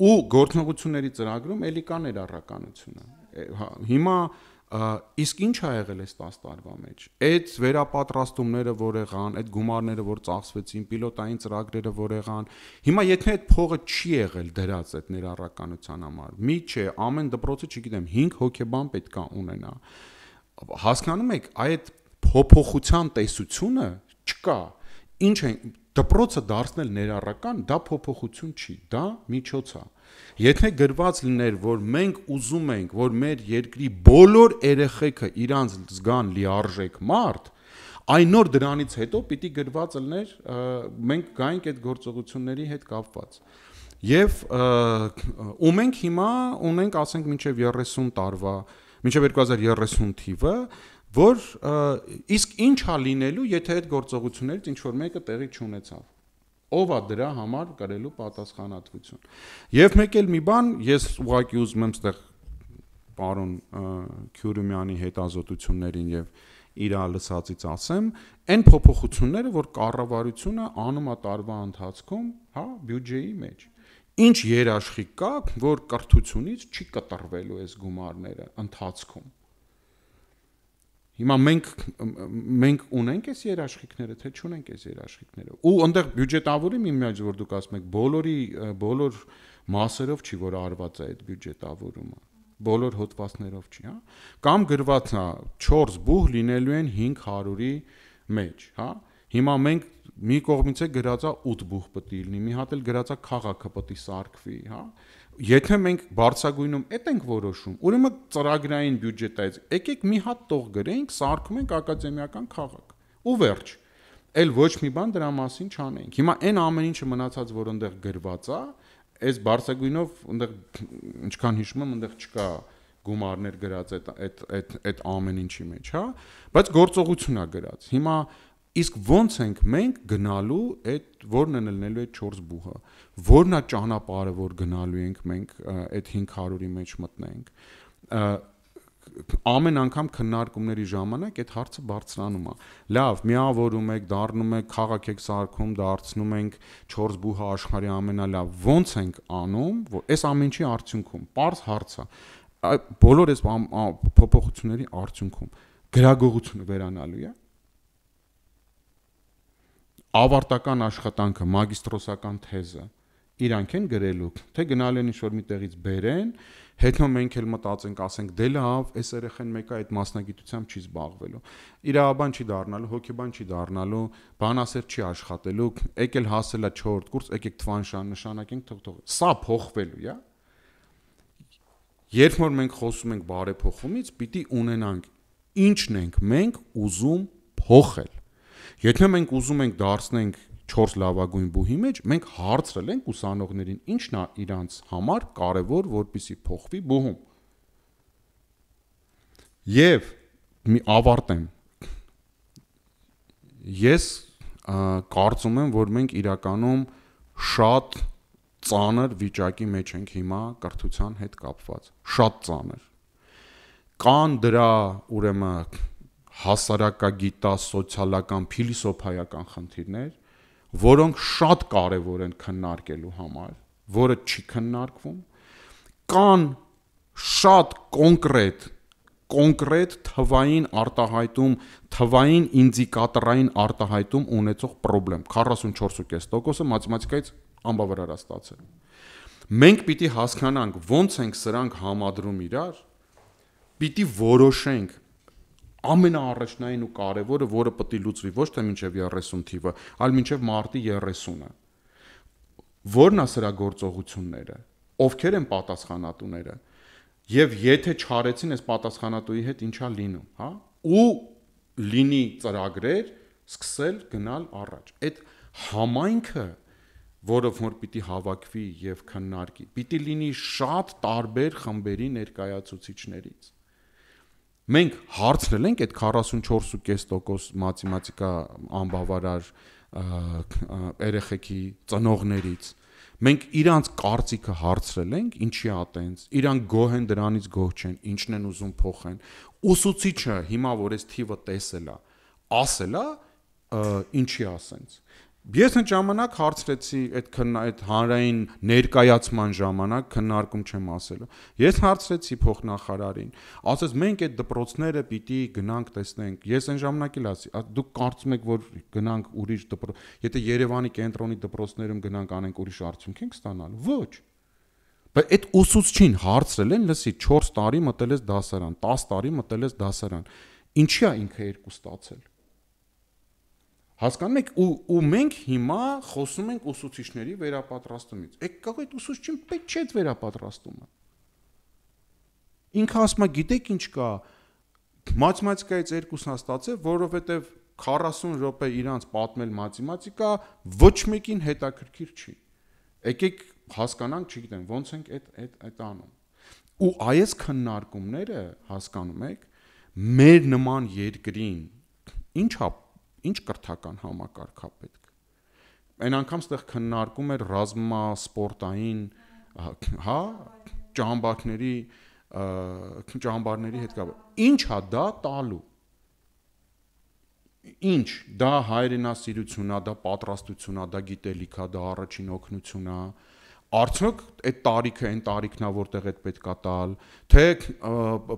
Ու գործնողությունների ծրագրում էլի կան էր առականությունը։ հա, Հիմա իսկ ի՞նչ ա եղել այս 10 տարվա մեջ։ Այդ վերապատրաստումները որ եղան, այդ գումարները որ ծախսվեցին, պիլոտային ծրագրերը որ եղան։ Հիմա եթե այդ փողը չի եղել դրած այդ ներառականության համար, մի չէ, ամեն դպրոցը, չգիտեմ, 5 հոկեբան պետքա ունենա։ Հասկանում եք, այդ փոփոխության տեսությունը չկա։ Ինչ է դպրոցը դարձնել ներառական, դա փոփոխություն չի, դա միջոց է։ Եթե գրված լիներ, որ մենք ուզում ենք, որ մեր երկրի բոլոր երեխեքը իրանց զգան լիարժեք մարդ, այն նոր դրանից հետո պիտի գրված լիներ, մենք գայինք այդ գործողությունների հետ կապված։ Եվ ու մենք հիմա ունենք, ասենք, մինչև 30 տարվա, մինչև 2030 թիվը որ իսկ ի՞նչ է լինելու, եթե այդ գործողություններից ինչ որ մեկը տեղի չունեցավ ով է դրա համար կրելու պատասխանատվություն։ Եվ մեկ էլ մի բան, ես ուղղակի ուզում եմ ստեղ պարոն Քյուրումյանի հետազոտություններին եւ իր լսածից ասեմ, այն փոփոխությունները, որ կառավարությունը անում է տարվա ընթացքում, հա, բյուջեի մեջ։ Ինչ երաշխիք կա, որ կրթությունից չի կտրվելու այս գումարները ընթացքում։ Հիմա մենք մենք ունենք այս երաշխիքները, թե չունենք այս երաշխիքները։ Ու այնտեղ բյուջետավորի մի միած որ դուք ասում եք, բոլորի բոլոր մասերով չի որ արված է այդ բյուջետավորումը։ Բոլոր հոդվածներով չի, հա։ Կամ գրված է 4 բուհ լինելու են 500-ի մեջ, հա։ Հիմա մենք մի կողմից է գրածա 8 բուխ պետք է լինի, մի հատ էլ գրածա քաղաքը պետք է սարքվի, հա։ Եթե մենք բարձագույնում էդ ենք որոշում, ուրեմն ծրագրային բյուջետ է, եկեք մի հատ տող գրենք, սարքում ենք ակադեմիական քաղաք։ Ու վերջ։ Էլ ոչ մի բան դրա մասին չանենք։ Հիմա այն ամեն ինչը մնացած, որ այնտեղ գրված է, այս բարձագույնով այնտեղ ինչքան հիշում եմ, այնտեղ չկա գումարներ գրած այդ այդ այդ այդ ամեն ինչի մեջ, հա, բայց գործողություն է գրած։ Հիմա Իսկ ո՞նց ենք մենք գնալու այդ որն են ելնելու այդ 4 բուհը։ Որն է ճանապարհը, որ գնալու ենք մենք այդ 500-ի մեջ մտնենք։ Ամեն անգամ քննարկումների ժամանակ այդ հարցը բարձրանում է։ Լավ, միավորում եք, դառնում եք, քաղաք եք սարքում, դարձնում ենք 4 բուհը աշխարհի ամենալավ։ Ո՞նց ենք անում, որ այս ամենի արդյունքում։ Պարզ հարց է։ Բոլոր այս փոփոխությունների արդյունքում գրագողությունը վերանալու է ավարտական աշխատանքը, մագիստրոսական թեզը իրանք են գրելու, թե գնալ են ինչ-որ միտեղից բերեն, հետո մենք էլ մտածենք, ասենք, դե լավ, այս երեխան մեկը այդ մասնագիտությամբ չի զբաղվելու։ Իրավաբան չի դառնալու, հոկեբան չի դառնալու, բանասեր չի աշխատելու, եկել հասելա 4-րդ կուրս, եկեք թվան շան նշանակենք թող-թող։ Սա փոխվելու, հա։ Երբ որ մենք խոսում ենք բարեփոխումից, պիտի ունենանք ինչն ենք մենք ուզում փոխել Եթե մենք ուզում ենք դարձնենք 4 լավագույն բուհի մեջ, մենք հարցրել ենք ուսանողներին, ի՞նչն է իրանց համար կարևոր, որպիսի փոխվի բուհում։ Եվ մի ավարտեմ։ Ես կարծում եմ, որ մենք իրականում շատ ծանր վիճակի մեջ ենք հիմա կրթության հետ կապված։ Շատ ծանր։ Կան դրա ուրեմն հասարակագիտա, սոցիալական, փիլիսոփայական խնդիրներ, որոնք շատ կարևոր են քննարկելու համար, որը չի քննարկվում, կան շատ կոնկրետ կոնկրետ թվային արտահայտում, թվային ինդիկատորային արտահայտում ունեցող խնդրեմ 44.5%-ը մաթեմատիկայից անբավարար է ստացել։ Մենք պիտի հասկանանք ոնց ենք սրանք համադրում իրար, պիտի որոշենք ամենաառաջնային ու կարևորը, որը պետք է լուծվի ոչ թե մինչև 30 թիվը, այլ մինչև մարտի 30-ը։ Որն է սրա գործողությունները, ովքեր են պատասխանատուները։ Եվ եթե չարեցին այս պատասխանատուի հետ ինչա լինում, հա? Ու լինի ծրագրեր սկսել գնալ առաջ։ Այդ համայնքը որը որ պիտի հավաքվի եւ քննարկի։ Պիտի լինի շատ տարբեր խմբերի ներկայացուցիչներից Մենք հարցրել ենք այդ 44.5% մաթեմատիկա անբավարար երեխեքի ծնողներից մենք իրանց կարծիքը հարցրել ենք, ինչի է այտենց, իրանք գոհ են դրանից, գոհ չեն, ինչն են ուզում փոխեն։ Ուսուցիչը հիմա որ այս թիվը տեսելա, ասելա, ինչի ասենց։ Ես այն ժամանակ հարցրեցի այդ այդ հանրային ներկայացման ժամանակ քննարկում չեմ ասելու։ Ես հարցրեցի փոխնախարարին, ասած մենք այդ դպրոցները պիտի գնանք տեսնենք։ Ես այն ժամանակ էլ ասի, դուք կարծում եք որ գնանք ուրիշ դպրոց, եթե Երևանի կենտրոնի դպրոցներում գնանք անենք ուրիշ արդյունք ենք ստանալու։ Ոչ։ Բայց այդ ուսուցչին հարցրել են, լսի 4 տարի մտել ես դասարան, 10 տարի մտել ես դասարան։ Ինչի՞ է ինքը երկու ստացել։ Հասկանում եք ու ու մենք հիմա խոսում ենք ուսուցիչների վերապատրաստումից։ Էկ կա այդ ուսուցչին պետք չէ այդ վերապատրաստումը։ Ինքը ասում է, գիտեք ինչ կա, մաթեմատիկայից երկուսն է ստացել, որովհետև 40 րոպե իրանց պատմել մաթեմատիկա ոչ մեկին հետաքրքիր չի։ Եկեք հասկանանք, չգիտեմ, ոնց ենք այդ այդ այդ անում։ Ու այս քննարկումները, հասկանում եք, մեր նման երկրին ինչա ինչ կրթական համակարգա պետք։ Այն անգամ ստեղ քննարկում էր ռազմա սպորտային, հա, ճամբարների ճամբարների հետ կապ։ Ինչ հա դա տալու։ Ինչ դա հայրենասիրությունն է, դա պատրաստությունն է, դա գիտելիքն է, դա առաջին օգնությունն է, դա Արդյոք այդ տարիքը այն տարիքն է որտեղ այդ պետքա տալ, թե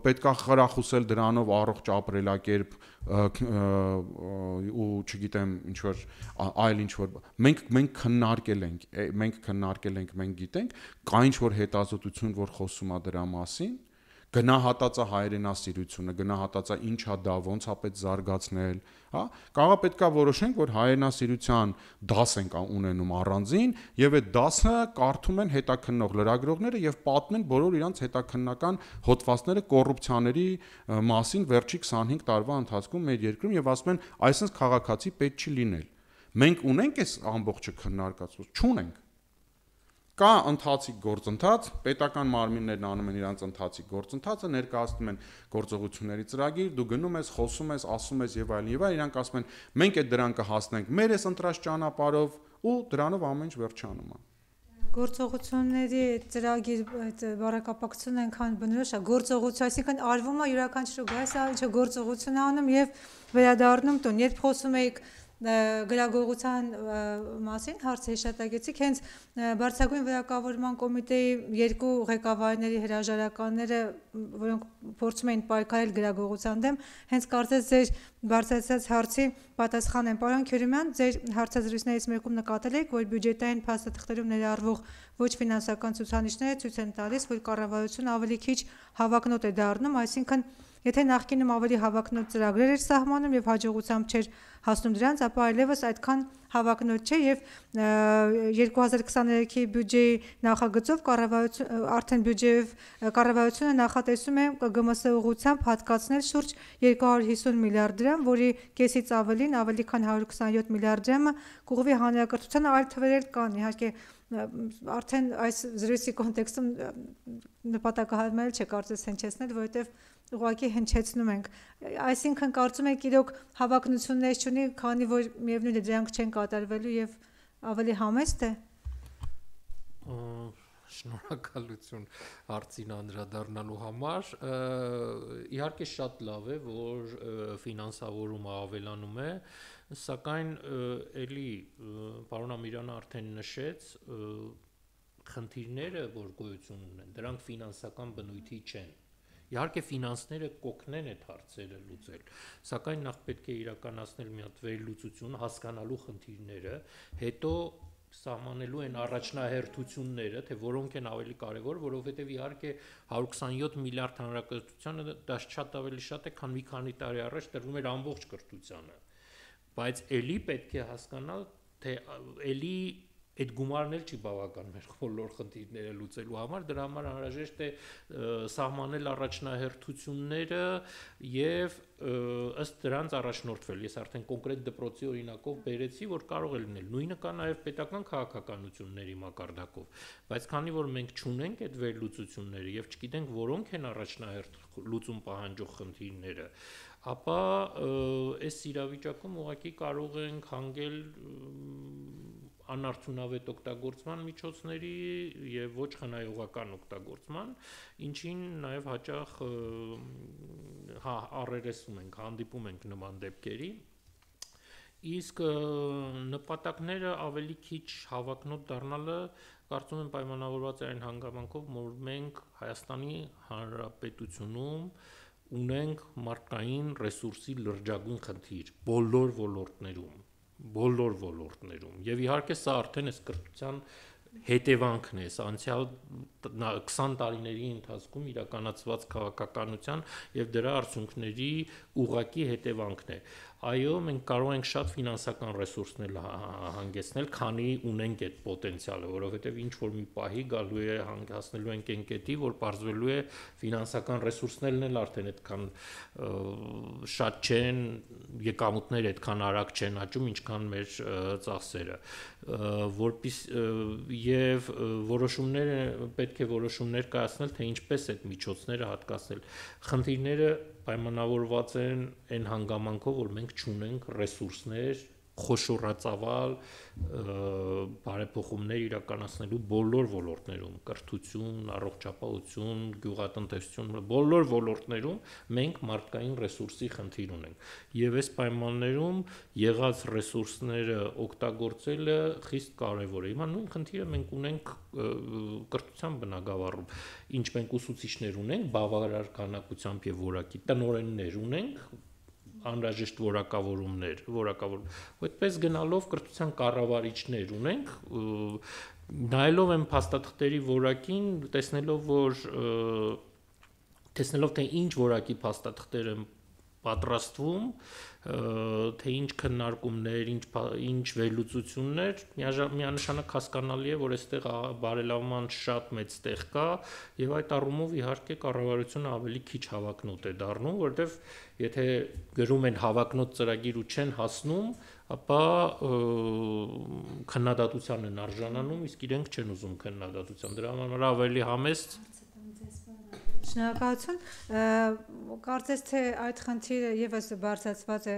պետքա խրախուսել դրանով առողջ ապրելակերպ ու չգիտեմ ինչ որ այլ ինչ որ մենք մենք քննարկել ենք, մենք քննարկել ենք, մենք գիտենք, կա ինչ որ հետազոտություն, որ խոսում է դրա մասին, գնահատածա հայրենասիրությունը, գնահատածա ինչա դա, ոնց է պետք զարգացնել, հա? Կարա պետքա որոշենք, որ հայրենասիրության դաս ենք ունենում առանձին եւ այդ դասը կարդում են հետաքննող լրագրողները եւ պատմեն բոլոր իրանց հետաքննական հոդվածները կոռուպցիաների մասին վերջի 25 տարվա ընթացքում մեր երկրում եւ ասում են, այսինքն քաղաքացի պետք չի լինել։ Մենք ունենք այս ամբողջը քննարկած, չունենք Կա ընթացիկ գործընթաց, պետական մարմիններն անում են իրանց ընթացիկ գործընթացը, ներկայացնում են գործողությունների ծրագիր, դու գնում ես, խոսում ես, ասում ես եւ այլն եւ այլն, իրանք ասում են, մենք այդ դրան կհասնենք մեր էս ընտրած ճանապարով ու դրանով ամեն ինչ վերջանում է գործողությունների ծրագիր այդ բարակապակցությունը այնքան բնորոշ է գործողություն, այսինքն արվում է յուրաքանչյուր գայսը ինչ գործողություն անում եւ վերադառնում տուն։ Երբ խոսում եք եկ գրագողության մասին հարցը հիշատակեցիք հենց բարձրագույն վերակավորման կոմիտեի երկու ղեկավարների հրաժարականները, որոնք փորձում էին պայքարել գրագողության դեմ, հենց կարծես ձեր բարձրացած հարցի պատասխան են։ Պարոն Քյուրիմյան, ձեր հարցազրույցներից մեկում նկատել եք, որ բյուջետային փաստաթղթերում ներառվող ոչ ֆինանսական ցուցանիշները ցույց են տալիս, որ կառավարությունը ավելի քիչ հավակնոտ է դառնում, այսինքն Եթե նախկինում ավելի հավակնոտ ծրագրեր էր սահմանում եւ հաջողությամբ չէր հասնում դրանց, ապա այլևս այդքան հավակնոտ չէ եւ 2023-ի բյուջեի նախագծով կառավարություն արդեն բյուջեով կառավարությունը նախատեսում է ԿԳՄՍ ուղղությամբ հատկացնել շուրջ 250 միլիարդ դրամ, որի կեսից ավելին ավելի քան 127 միլիարդ դրամը կուղղվի հանրակրթության այլ թվերել կան, իհարկե արդեն այս զրույցի կոնտեքստում նպատակահարմարել չէ կարծես հնչեցնել, որովհետև ուղղակի հնչեցնում ենք։ Այսինքն կարծում եք իրոք հավակնություններ չունի, քանի որ միևնույն է դրանք չեն կատարվելու եւ ավելի համեստ է։ Շնորհակալություն հարցին անդրադառնալու համար։ Իհարկե շատ լավ է, որ ֆինանսավորումը ավելանում է, սակայն էլի պարոն Ամիրյանը արդեն նշեց, խնդիրները, որ գոյություն ունեն, դրանք ֆինանսական բնույթի չեն Իհարկե ֆինանսները կօգնեն այդ հարցերը լուծել, սակայն նախ պետք է իրականացնել մի հատ վերլուծություն, հասկանալու խնդիրները, հետո սահմանելու են առաջնահերթությունները, թե որոնք են ավելի կարևոր, որովհետև իհարկե 127 միլիարդ հանրակրթությանը դա շատ ավելի շատ է, քան մի քանի տարի առաջ տրվում էր ամբողջ կրթությանը։ Բայց ելի պետք է հասկանալ, թե ելի այդ գումարն էլ չի բավական մեր բոլոր խնդիրները լուծելու համար դրա համար անհրաժեշտ է սահմանել առաջնահերթությունները եւ ըստ դրանց առաջնորդվել ես արդեն կոնկրետ դպրոցի օրինակով բերեցի որ կարող է լինել նույնը կա նաեւ պետական քաղաքականությունների մակարդակով բայց քանի որ մենք ճունենք այդ վերլուծությունները եւ չգիտենք որոնք են առաջնահերթ լուծում պահանջող խնդիրները ապա այս իրավիճակում ուղղակի կարող ենք հանգել անարդյունավետ օգտագործման միջոցների եւ ոչ խնայողական օգտագործման, ինչին նաեւ հաճախ հա առերեսում ենք, հանդիպում ենք նման դեպքերի իսկ նպատակները ավելի քիչ հավակնոտ դառնալը կարծում եմ պայմանավորված է այն հանգամանքով, որ մենք Հայաստանի Հանրապետությունում ունենք մարդկային ռեսուրսի լրջագույն խնդիր բոլոր ոլորտներում բոլոր ոլորտներում եւ իհարկե սա արդեն է կրթության հետևանքն է անցյալ 20 տարիների ընթացքում իրականացված քաղաքականության եւ դրա արդյունքների ուղակի հետևանքն է այո, մենք կարող ենք շատ ֆինանսական ռեսուրսներ հա, հա, հանգեցնել, քանի ունենք այդ պոտենցիալը, որովհետև ինչ որ մի պահի գալու է հանգեցնելու ենք այն կետի, որ բարձվելու է ֆինանսական ռեսուրսներն էլ արդեն այդքան շատ չեն, եկամուտները այդքան արագ չեն աճում, ինչքան մեր ծախսերը, որպես եւ որոշումները պետք է որոշումներ կայացնել, թե ինչպես այդ միջոցները հատկացնել։ Խնդիրները պայմանավորված են այն հանգամանքով, որ մենք չունենք ռեսուրսներ, խոշորածավալ բարեփոխումներ իրականացնելու բոլոր ոլորտներում, կրթություն, առողջապահություն, գյուղատնտեսություն, բոլոր ոլորտներում մենք մարդկային ռեսուրսի խնդիր ունենք։ Եվ այս պայմաններում եղած ռեսուրսները օգտագործելը խիստ կարևոր է։ Հիմա նույն խնդիրը մենք ունենք կրթության բնագավառում։ Ինչ մենք ուսուցիչներ ունենք, բավարար քանակությամբ եւ որակի տնորեններ ունենք, անհրաժեշտ որակավորումներ, որակավորում։ Այդպես գնալով կրթության կառավարիչներ ունենք, նայելով են փաստաթղթերի որակին, տեսնելով որ տեսնելով թե ինչ որակի փաստաթղթեր են պատրաստվում, թե ինչ քննարկումներ, ինչ ինչ վերլուծություններ, միանշանակ հասկանալի է, որ այստեղ բարելավման շատ մեծ տեղ կա եւ այդ առումով իհարկե կառավարությունը ավելի քիչ հավակնոտ է դառնում, որովհետեւ եթե գրում են հավակնոտ ծրագիր ու չեն հասնում, ապա քննադատության են արժանանում, իսկ իրենք չեն ուզում քննադատության։ Դրա համար ավելի համեստ Շնորհակալություն։ Կարծես թե այդ խնդիրը եւս բարձրացված է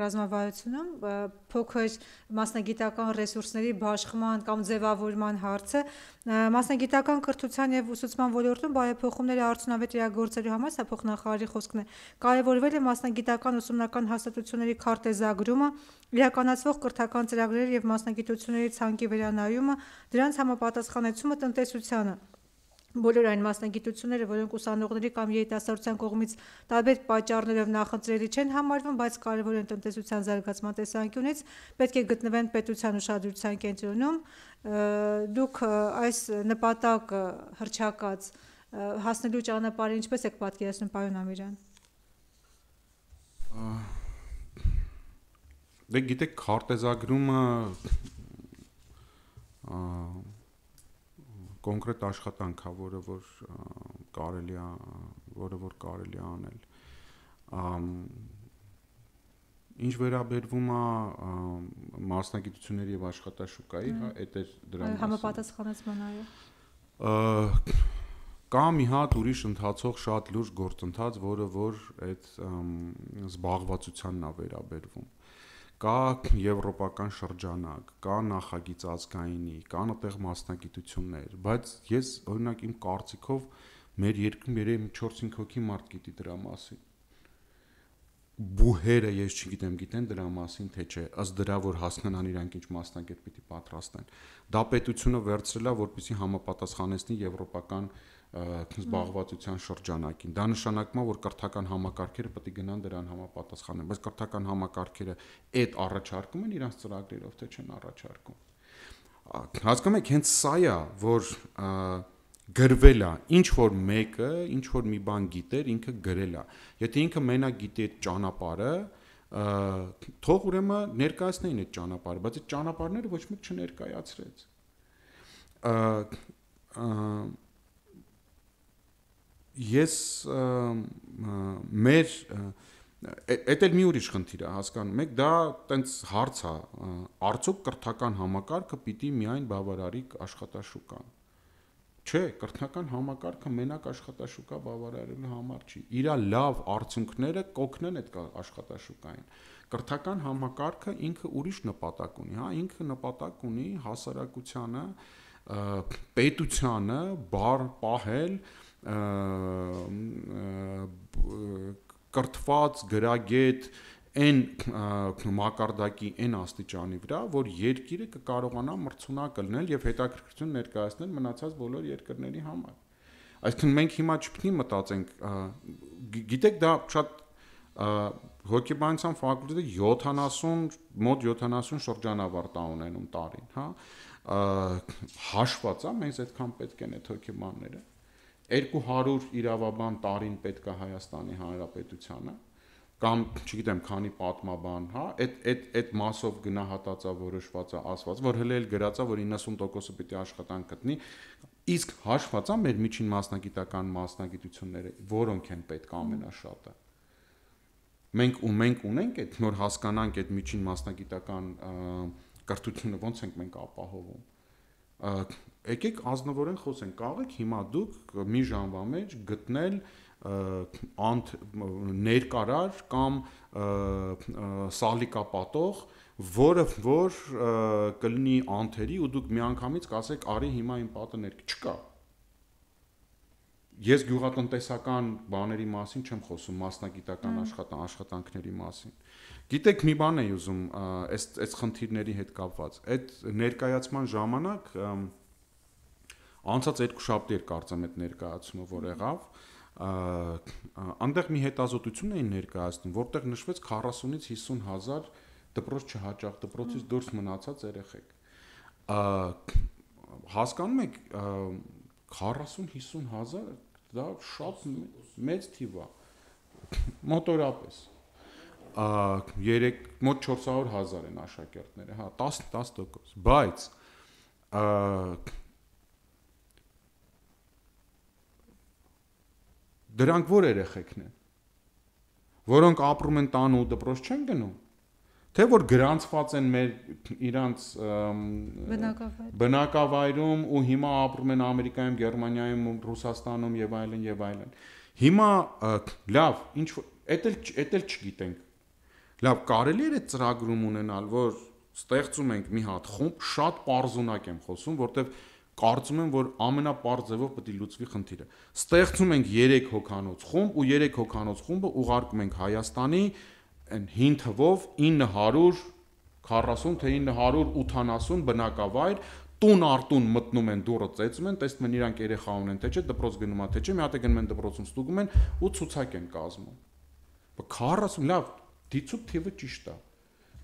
ռազմավարությունում փոքր մասնագիտական ռեսուրսների բաշխման կամ ձևավորման հարցը մասնագիտական կրթության եւ ուսուցման ոլորտում բարեփոխումները արդյունավետ իրագործելու համար սա փոխնախարարի խոսքն է կարևորվել է մասնագիտական ուսումնական հաստատությունների քարտեզագրումը իրականացվող կրթական ծրագրերը եւ մասնագիտությունների ցանկի վերանայումը դրանց համապատասխանեցումը տնտեսությանը բոլոր այն մասնագիտությունները, որոնք ուսանողների կամ երիտասարդության կողմից տարբեր պատճառներով նախընտրելի չեն համարվում, բայց կարևոր են տնտեսության զարգացման տեսանկյունից, պետք է գտնվեն պետության ուշադրության կենտրոնում։ Դուք այս նպատակը հրճակած հասնելու ճանապարհը ինչպես եք պատկերացնում, պարոն Ամիրյան։ Դե գիտեք, քարտեզագրումը կոնկրետ աշխատանք է, որը որ կարելի է, որը որ կարելի է անել։ Ամ ինչ վերաբերվում է մասնագիտությունների եւ աշխատաշուկայի, հա, այդ է դրան համապատասխանացման այո կա մի հատ ուրիշ ընթացող շատ լուրջ գործընթաց, որը որ այդ զբաղվածությանն է վերաբերվում կա եվրոպական շրջանակ, կա նախագիծ ազգայինի, կան այդտեղ մասնագիտություններ, բայց ես օրինակ իմ կարծիքով մեր երկրում երեւի 4-5 հոգի մարդ գիտի դրա մասին բուհերը ես չգիտեմ գիտեն դրա մասին թե չէ ըստ դրա որ հասկանան իրանք ինչ մասնակետ պիտի պատրաստեն դա պետությունը վերցրելա որպեսի համապատասխանեցնի եվրոպական եվ զբաղվածության շրջանակին։ Դա նշանակում է, որ կրթական համակարգերը պետք է գնան դրան համապատասխանեն, բայց կրթական համակարգերը այդ առաջարկում են իրենց ծրագրերով, թե չեն առաջարկում։ Հասկանում եք, հենց սա է, որ գրվել է, ինչ որ մեկը, ինչ որ մի բան գիտեր, ինքը գրել է։ Եթե ինքը մենակ գիտի այդ ճանապարհը, թող ուրեմն ներկայացնեին այդ ճանապարհը, բայց այդ ճանապարհները ոչ մեկ չներկայացրեց։ Ա ես մեր Էդ էլ մի ուրիշ խնդիր է, հասկանում եք, դա տենց հարց է։ Արդյոք կրթական համակարգը պիտի միայն բավարարի աշխատաշուկան։ Չէ, կրթական համակարգը մենակ աշխատաշուկա բավարարելու համար չի։ Իր լավ արդյունքները կօգնեն այդ աշխատաշուկային։ Կրթական համակարգը ինքը ուրիշ նպատակ ունի, հա, ինքը նպատակ ունի հասարակությանը, պետությանը բար պահել, պահել կրթված գրագետ այն մակարդակի այն աստիճանի վրա, որ երկիրը կկարողանա մրցունակ լինել եւ հետաքրքրություն ներկայացնել մնացած բոլոր երկրների համար։ Այսինքն մենք հիմա չպիտի մտածենք, գիտեք դա շատ հոկեբանության ֆակուլտետը 70 մոտ 70 շրջանավարտա ունենում տարին, հա հաշված է, մեզ այդքան պետք են այդ հոկեբանները։ 200 իրավաբան տարին պետք է Հայաստանի Հանրապետությանը կամ չգիտեմ քանի պատմաբան, հա, այդ այդ այդ մասով գնահատածա որոշվածա ասված, որ հələ էլ գրածա, որ 90%-ը պիտի աշխատանք գտնի, իսկ հաշվածա մեր միջին մասնագիտական մասնագիտությունները, որոնք են պետք ամենաշատը։ Մենք ու մենք ունենք այդ, որ հասկանանք այդ միջին մասնագիտական կրթությունը ոնց ենք մենք ապահովում եկեք ազնվորեն խոսենք, կարողեք հիմա դուք մի ժամվա մեջ գտնել անդ ներկարար կամ սալիկապատող, որը որ կլինի անթերի ու դուք միանգամից կասեք, արի հիմա իմ պատը ներք, չկա։ Ես գյուղատնտեսական բաների մասին չեմ խոսում, մասնագիտական աշխատան աշխատանքների մասին։ Գիտեք, մի բան էի ուզում այս այս խնդիրների հետ կապված։ Այդ ներկայացման ժամանակ անցած երկու շաբթի էր կարծեմ այդ ներկայացումը, որ եղավ, այնտեղ մի հետազոտություն էին ներկայացնում, որտեղ նշվեց 40-ից 50 հազար դպրոց չհաճախ, դպրոցից դուրս մնացած երեխեք։ Հասկանում եք 40-50 հազար դա շատ մեծ թիվ է մոտորապես 3 մոտ 400.000 են աշակերտները, հա, 10-10%։ Բայց դրանք ո՞ր երեխեքն են որոնք ապրում են տանը ու դպրոց չեն գնում թե որ գրանցված են մեր իրանց բնակավայրում ու հիմա ապրում են Ամերիկայում, Գերմանիայում, Ռուսաստանում եւ այլն եւ այլն։ Հիմա լավ, ինչ որ էդ էլ էդ էլ չգիտենք Լավ, կարելի է ծրագրում ունենալ, որ ստեղծում ենք մի հատ խումբ, շատ པարզունակ եմ խոսում, որտեվ կարծում եմ, որ ամենապարզ ձևով պետք է լուծվի խնդիրը։ Ստեղծում ենք 3 հոկանոց խումբ ու 3 հոկանոց խումբը ուղարկում ենք Հայաստանի այն 5 թվով 940 թե 980 բնակավայր տուն արտուն մտնում են դուրը ծեծում են, տեսնում են իրանք երեխա ունեն թե չէ, դպրոց գնում է թե չէ, մի հատ է գնում են դպրոցում ստուգում են ու ցուցակ են կազմում։ Բայց 40 լավ դիցուք թիվը ճիշտ է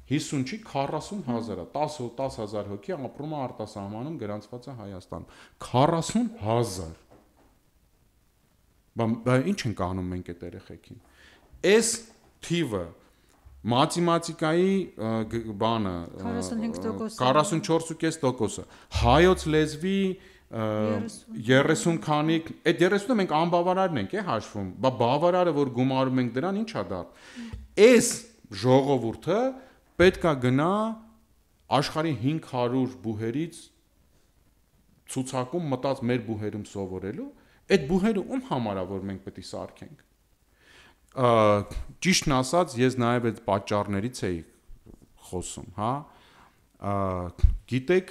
50-ի 40000-ը 10 10000 հոգի ապրում է արտասահմանում գրանցված է Հայաստանում 40000 բան բա ի՞նչ ենք անում մենք այդ երեխեքին այս թիվը մաթեմատիկայի բանը 45%-ը 44.5%-ը հայոց լեզվի 30 քանի այդ 30-ը մենք անբավարարն ենք է հաշվում բա բավարարը որ գումարում ենք դրան ի՞նչ է դա այս ժողովուրդը պետքա գնա աշխարհի 500 բուհերից ցուցակում մտած մեր բուհերում սովորելու այդ բուհերը ում համար է որ մենք պետք է սարքենք ճիշտն ասած ես նաև այդ պատճառներից էի խոսում հա գիտեք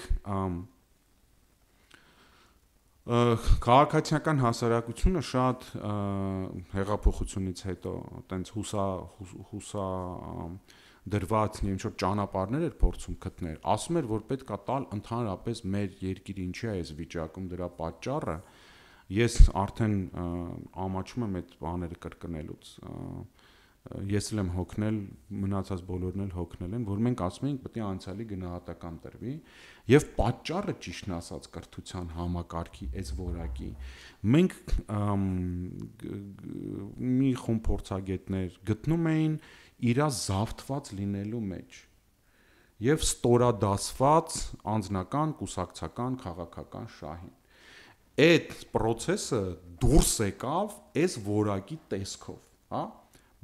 քաղաքացիական հասարակությունը շատ հեղափոխությունից հետո տենց հուսա հուսա դրված ինչ որ ճանապարհներ էր փորձում գտնել ասում էր որ պետք է տալ ընդհանրապես մեր երկիրը ինչի է այս վիճակում դրա պատճառը ես արդեն ամաչում եմ այդ բաները կրկնելուց և, ես էլ եմ հոգնել, մնացած բոլորն էլ հոգնել են, որ մենք ասում ենք պետք է անցյալի գնահատական տրվի եւ պատճառը ճիշտն ասած կրթության համակարգի այս որակի։ Մենք մի խումբ փորձագետներ գտնում էին իրա զավթված լինելու մեջ եւ ստորադասված անձնական, կուսակցական, քաղաքական շահին։ Այդ process-ը դուրս եկավ այս որակի տեսքով, հա՞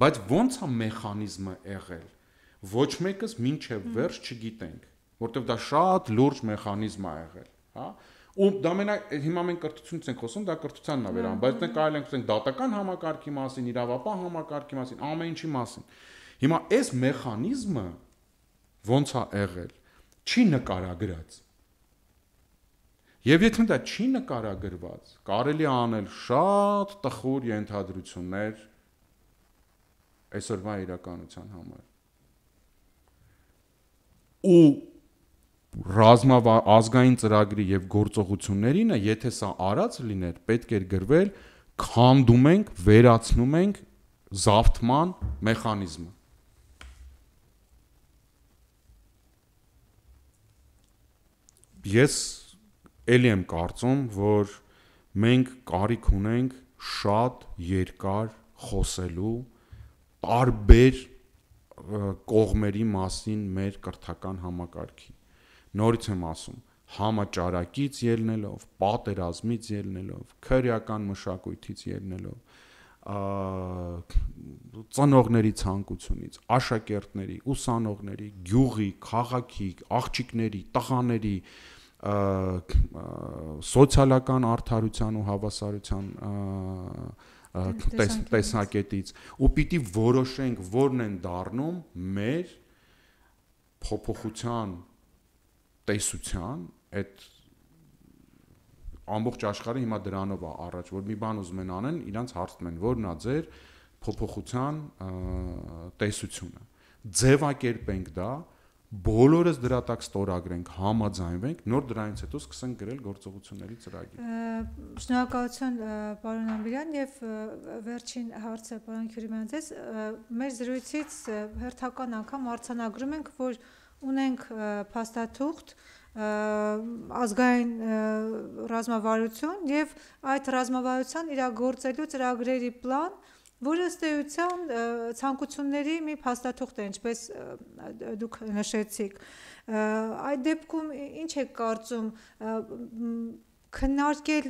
Բայց ո՞նց է մեխանիզմը եղել։ Ոչ մեկս մինչև վերջ չգիտենք, որտեվ դա շատ լուրջ մեխանիզմ է եղել, հա։ Ու դա մենա հիմա մենք կրթությունից ենք խոսում, դա կրթությանն է վերաբերում, բայց մենք կարելի ենք ասենք դատական համակարգի մասին, իրավապահ համակարգի մասին, ամեն ինչի մասին։ Հիմա այս մեխանիզմը ո՞նց է եղել։ Չի նկարագրած։ Եվ եթե դա չի նկարագրված, կարելի է անել շատ տխուր ենթադրություններ այսօրվա իրականության համար ու ռազմավ ազգային ծրագրի եւ գործողություններին, եթե սա արած լիներ, պետք էր գրվել քանդում ենք, վերացնում ենք զավթման մեխանիզմը։ Ես ելի եմ կարծում, որ մենք կարիք ունենք շատ երկար խոսելու տարբեր կողմերի մասին մեր կրթական համակարգի։ Նորից եմ ասում, համաճարակից ելնելով, պատերազմից ելնելով, քրեական մշակույթից ելնելով, ծանողների ցանկությունից, աշակերտների, ուսանողների, գյուղի, քաղաքի, աղջիկների, տղաների սոցիալական արդարության ու հավասարության տեսակետից ու պիտի որոշենք որն են դառնում մեր փոփոխության տեսության այդ ամբողջ աշխարհը հիմա դրանով է առաջ, որ մի բան ուզում են անեն, իրանց հարցնում են, որն է ձեր փոփոխության տեսությունը։ Ձևակերպենք դա, բոլորս դրա տակ ստորագրենք, համաձայնվենք, նոր դրանից հետո սկսենք գրել գործողությունների ծրագիր։ Շնորհակալություն պարոն Ամբիրյան եւ վերջին հարցը պարոն Քյուրիմյանցես, մեր զրույցից հերթական անգամ արցանագրում ենք, որ ունենք փաստաթուղթ ազգային ռազմավարություն եւ այդ ռազմավարության իրագործելու ծրագրերի պլան որը ըստ էության ցանկությունների մի փաստաթուղթ է, ինչպես դուք նշեցիք։ Այդ դեպքում ինչ է կարծում քննարկել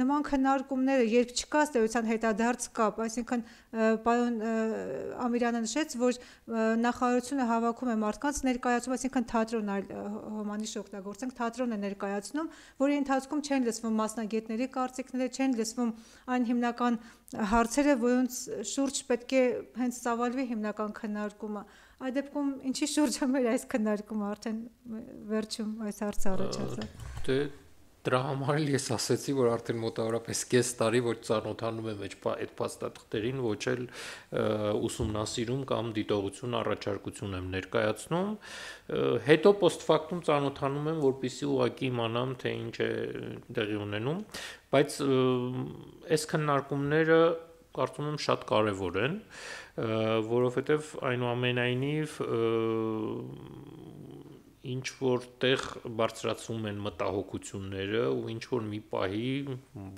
նման քննարկումները, երբ չկա ստեղության հետադարձ կապ, այսինքն պարոն Ամիրյանը նշեց, որ նախարարությունը հավաքում է մարդկանց ներկայացում, այսինքն թատրոն այլ հոմանիշ օգտագործենք, թատրոնը ներկայացնում, որի ընթացքում չեն լսվում մասնագետների կարծիքները, չեն լսվում այն հիմնական հարցերը, որոնց շուրջ պետք է հենց ծավալվի հիմնական քննարկումը։ Այդ դեպքում ինչի շուրջ է մեր այս քննարկումը արդեն վերջում այս հարցը առաջացավ։ Դե Դրա համար էլ ես ասացի, որ արդեն մոտավորապես կես տարի որ ծանոթանում եմ այդ այդ փաստաթղթերին, ոչ էլ ուսումնասիրում կամ դիտողություն առաջարկություն եմ ներկայացնում, հետո post-factum ծանոթանում եմ, որպիսի ուղակի իմանամ, թե ինչ է տեղի ունենում, բայց այս քննարկումները կարծում եմ շատ կարևոր են, որովհետև այնուամենայնիվ ինչ որտեղ բարձրացվում են մտահոգությունները ու ինչ որ մի պահի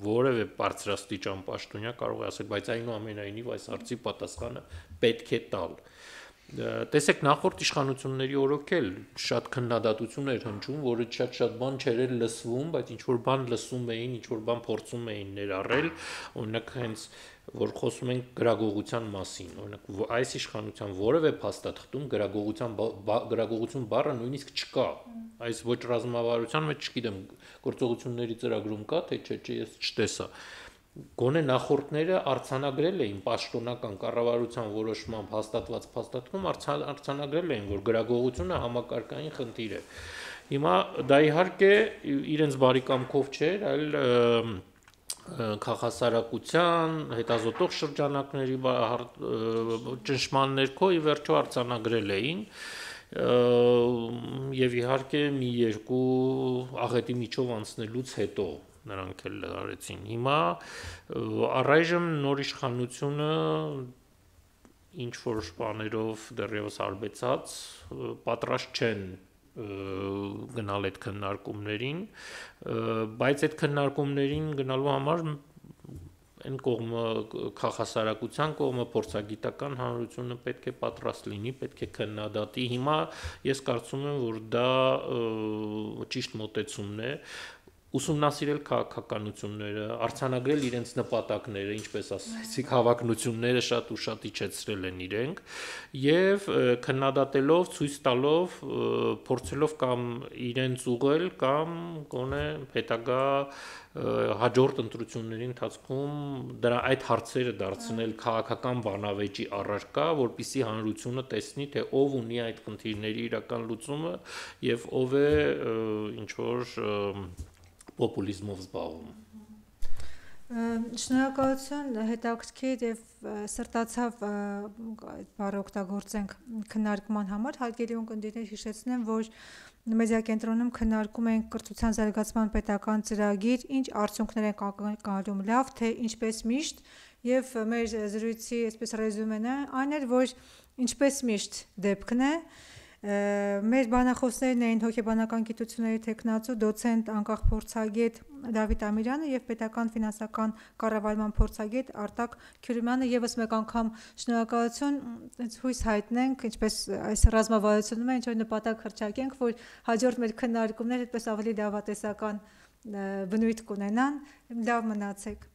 որևէ բարձրաստիճան պաշտոնյա կարող է ասել, բայց այնուամենայնիվ այս հարցի պատասխանը պետք է տալ։ Տեսեք նախորդ իշխանությունների օրոք էլ շատ քննադատություն էր հնչում, որը շատ-շատ բան չեր լսվում, բայց ինչ որ բան լսում էին, ինչ որ բան փորձում էին ներառել, օրինակ հենց որ խոսում ենք գրագողության մասին, օրինակ այս իշխանության որևէ փաստաթղթում գրագողության գրագողություն բառը նույնիսկ չկա։ Այս ոչ ռազմավարության մեջ չգիտեմ գործողությունների ծրագրում կա, թե չէ, չէ, ես չտեսա։ Գոնե նախորդները արցանագրել էին պաշտոնական կառավարության որոշմամբ հաստատված փաստաթղթում արցանագրել էին, որ գրագողությունը համակարգային խնդիր է։ Հիմա դա իհարկե իրենց բարի կամքով չէր, այլ և, քաղաքասարակության, հետազոտող շրջանակների ճնշման ներքո ի վերջո արցանագրել էին եւ իհարկե մի երկու աղետի միջով անցնելուց հետո նրանք էլ արեցին։ Հիմա առայժմ նոր իշխանությունը ինչ որ բաներով դեռևս արբեցած պատրաստ չեն գնալ այդ քննարկումներին, բայց այդ քննարկումներին գնալու համար այն կողմը քաղաքասարակության կողմը փորձագիտական հանրությունը պետք է պատրաստ լինի, պետք է քննադատի։ Հիմա ես կարծում եմ, որ դա ճիշտ մոտեցումն է, ուսումնասիրել քաղաքականությունները, արցանագրել իրենց նպատակները, ինչպես ասացիք, հավակնությունները շատ ու շատ իջեցրել են իրենք եւ քննադատելով, ցույց տալով, փորձելով կամ իրենց ուղղել կամ գոնե հետագա հաջորդ ընտրությունների ընթացքում դրա այդ հարցերը դարձնել քաղաքական բանավեճի առարկա, որpիսի հանրությունը տեսնի, թե ով ունի այդ խնդիրների իրական լուծումը եւ ով է ինչ որ պոպուլիզմով զբաղվում։ Շնորհակալություն հետաքրքիր եւ սրտացավ բառը օգտագործենք քննարկման համար։ Հարգելի ունկնդիրներ, հիշեցնեմ, որ մեդիա կենտրոնում քննարկում ենք կրթության զարգացման պետական ծրագիր, ինչ արդյունքներ են կանգնալում լավ, թե ինչպես միշտ եւ մեր զրույցի այսպես ռեզումեն այն էր, որ ինչպես միշտ դեպքն է, դեպքն է Մեր բանախոսներն էին հոգեբանական գիտությունների տեխնացու դոցենտ անկախ փորձագետ Դավիթ Ամիրյանը եւ պետական ֆինանսական կառավարման փորձագետ Արտակ Քյուրիմյանը եւս մեկ անգամ շնորհակալություն հույս հայտնենք ինչպես այս ռազմավարությունում է ինչ որ նպատակ հրճակենք որ հաջորդ մեր քննարկումները այդպես ավելի լավատեսական բնույթ կունենան լավ մնացեք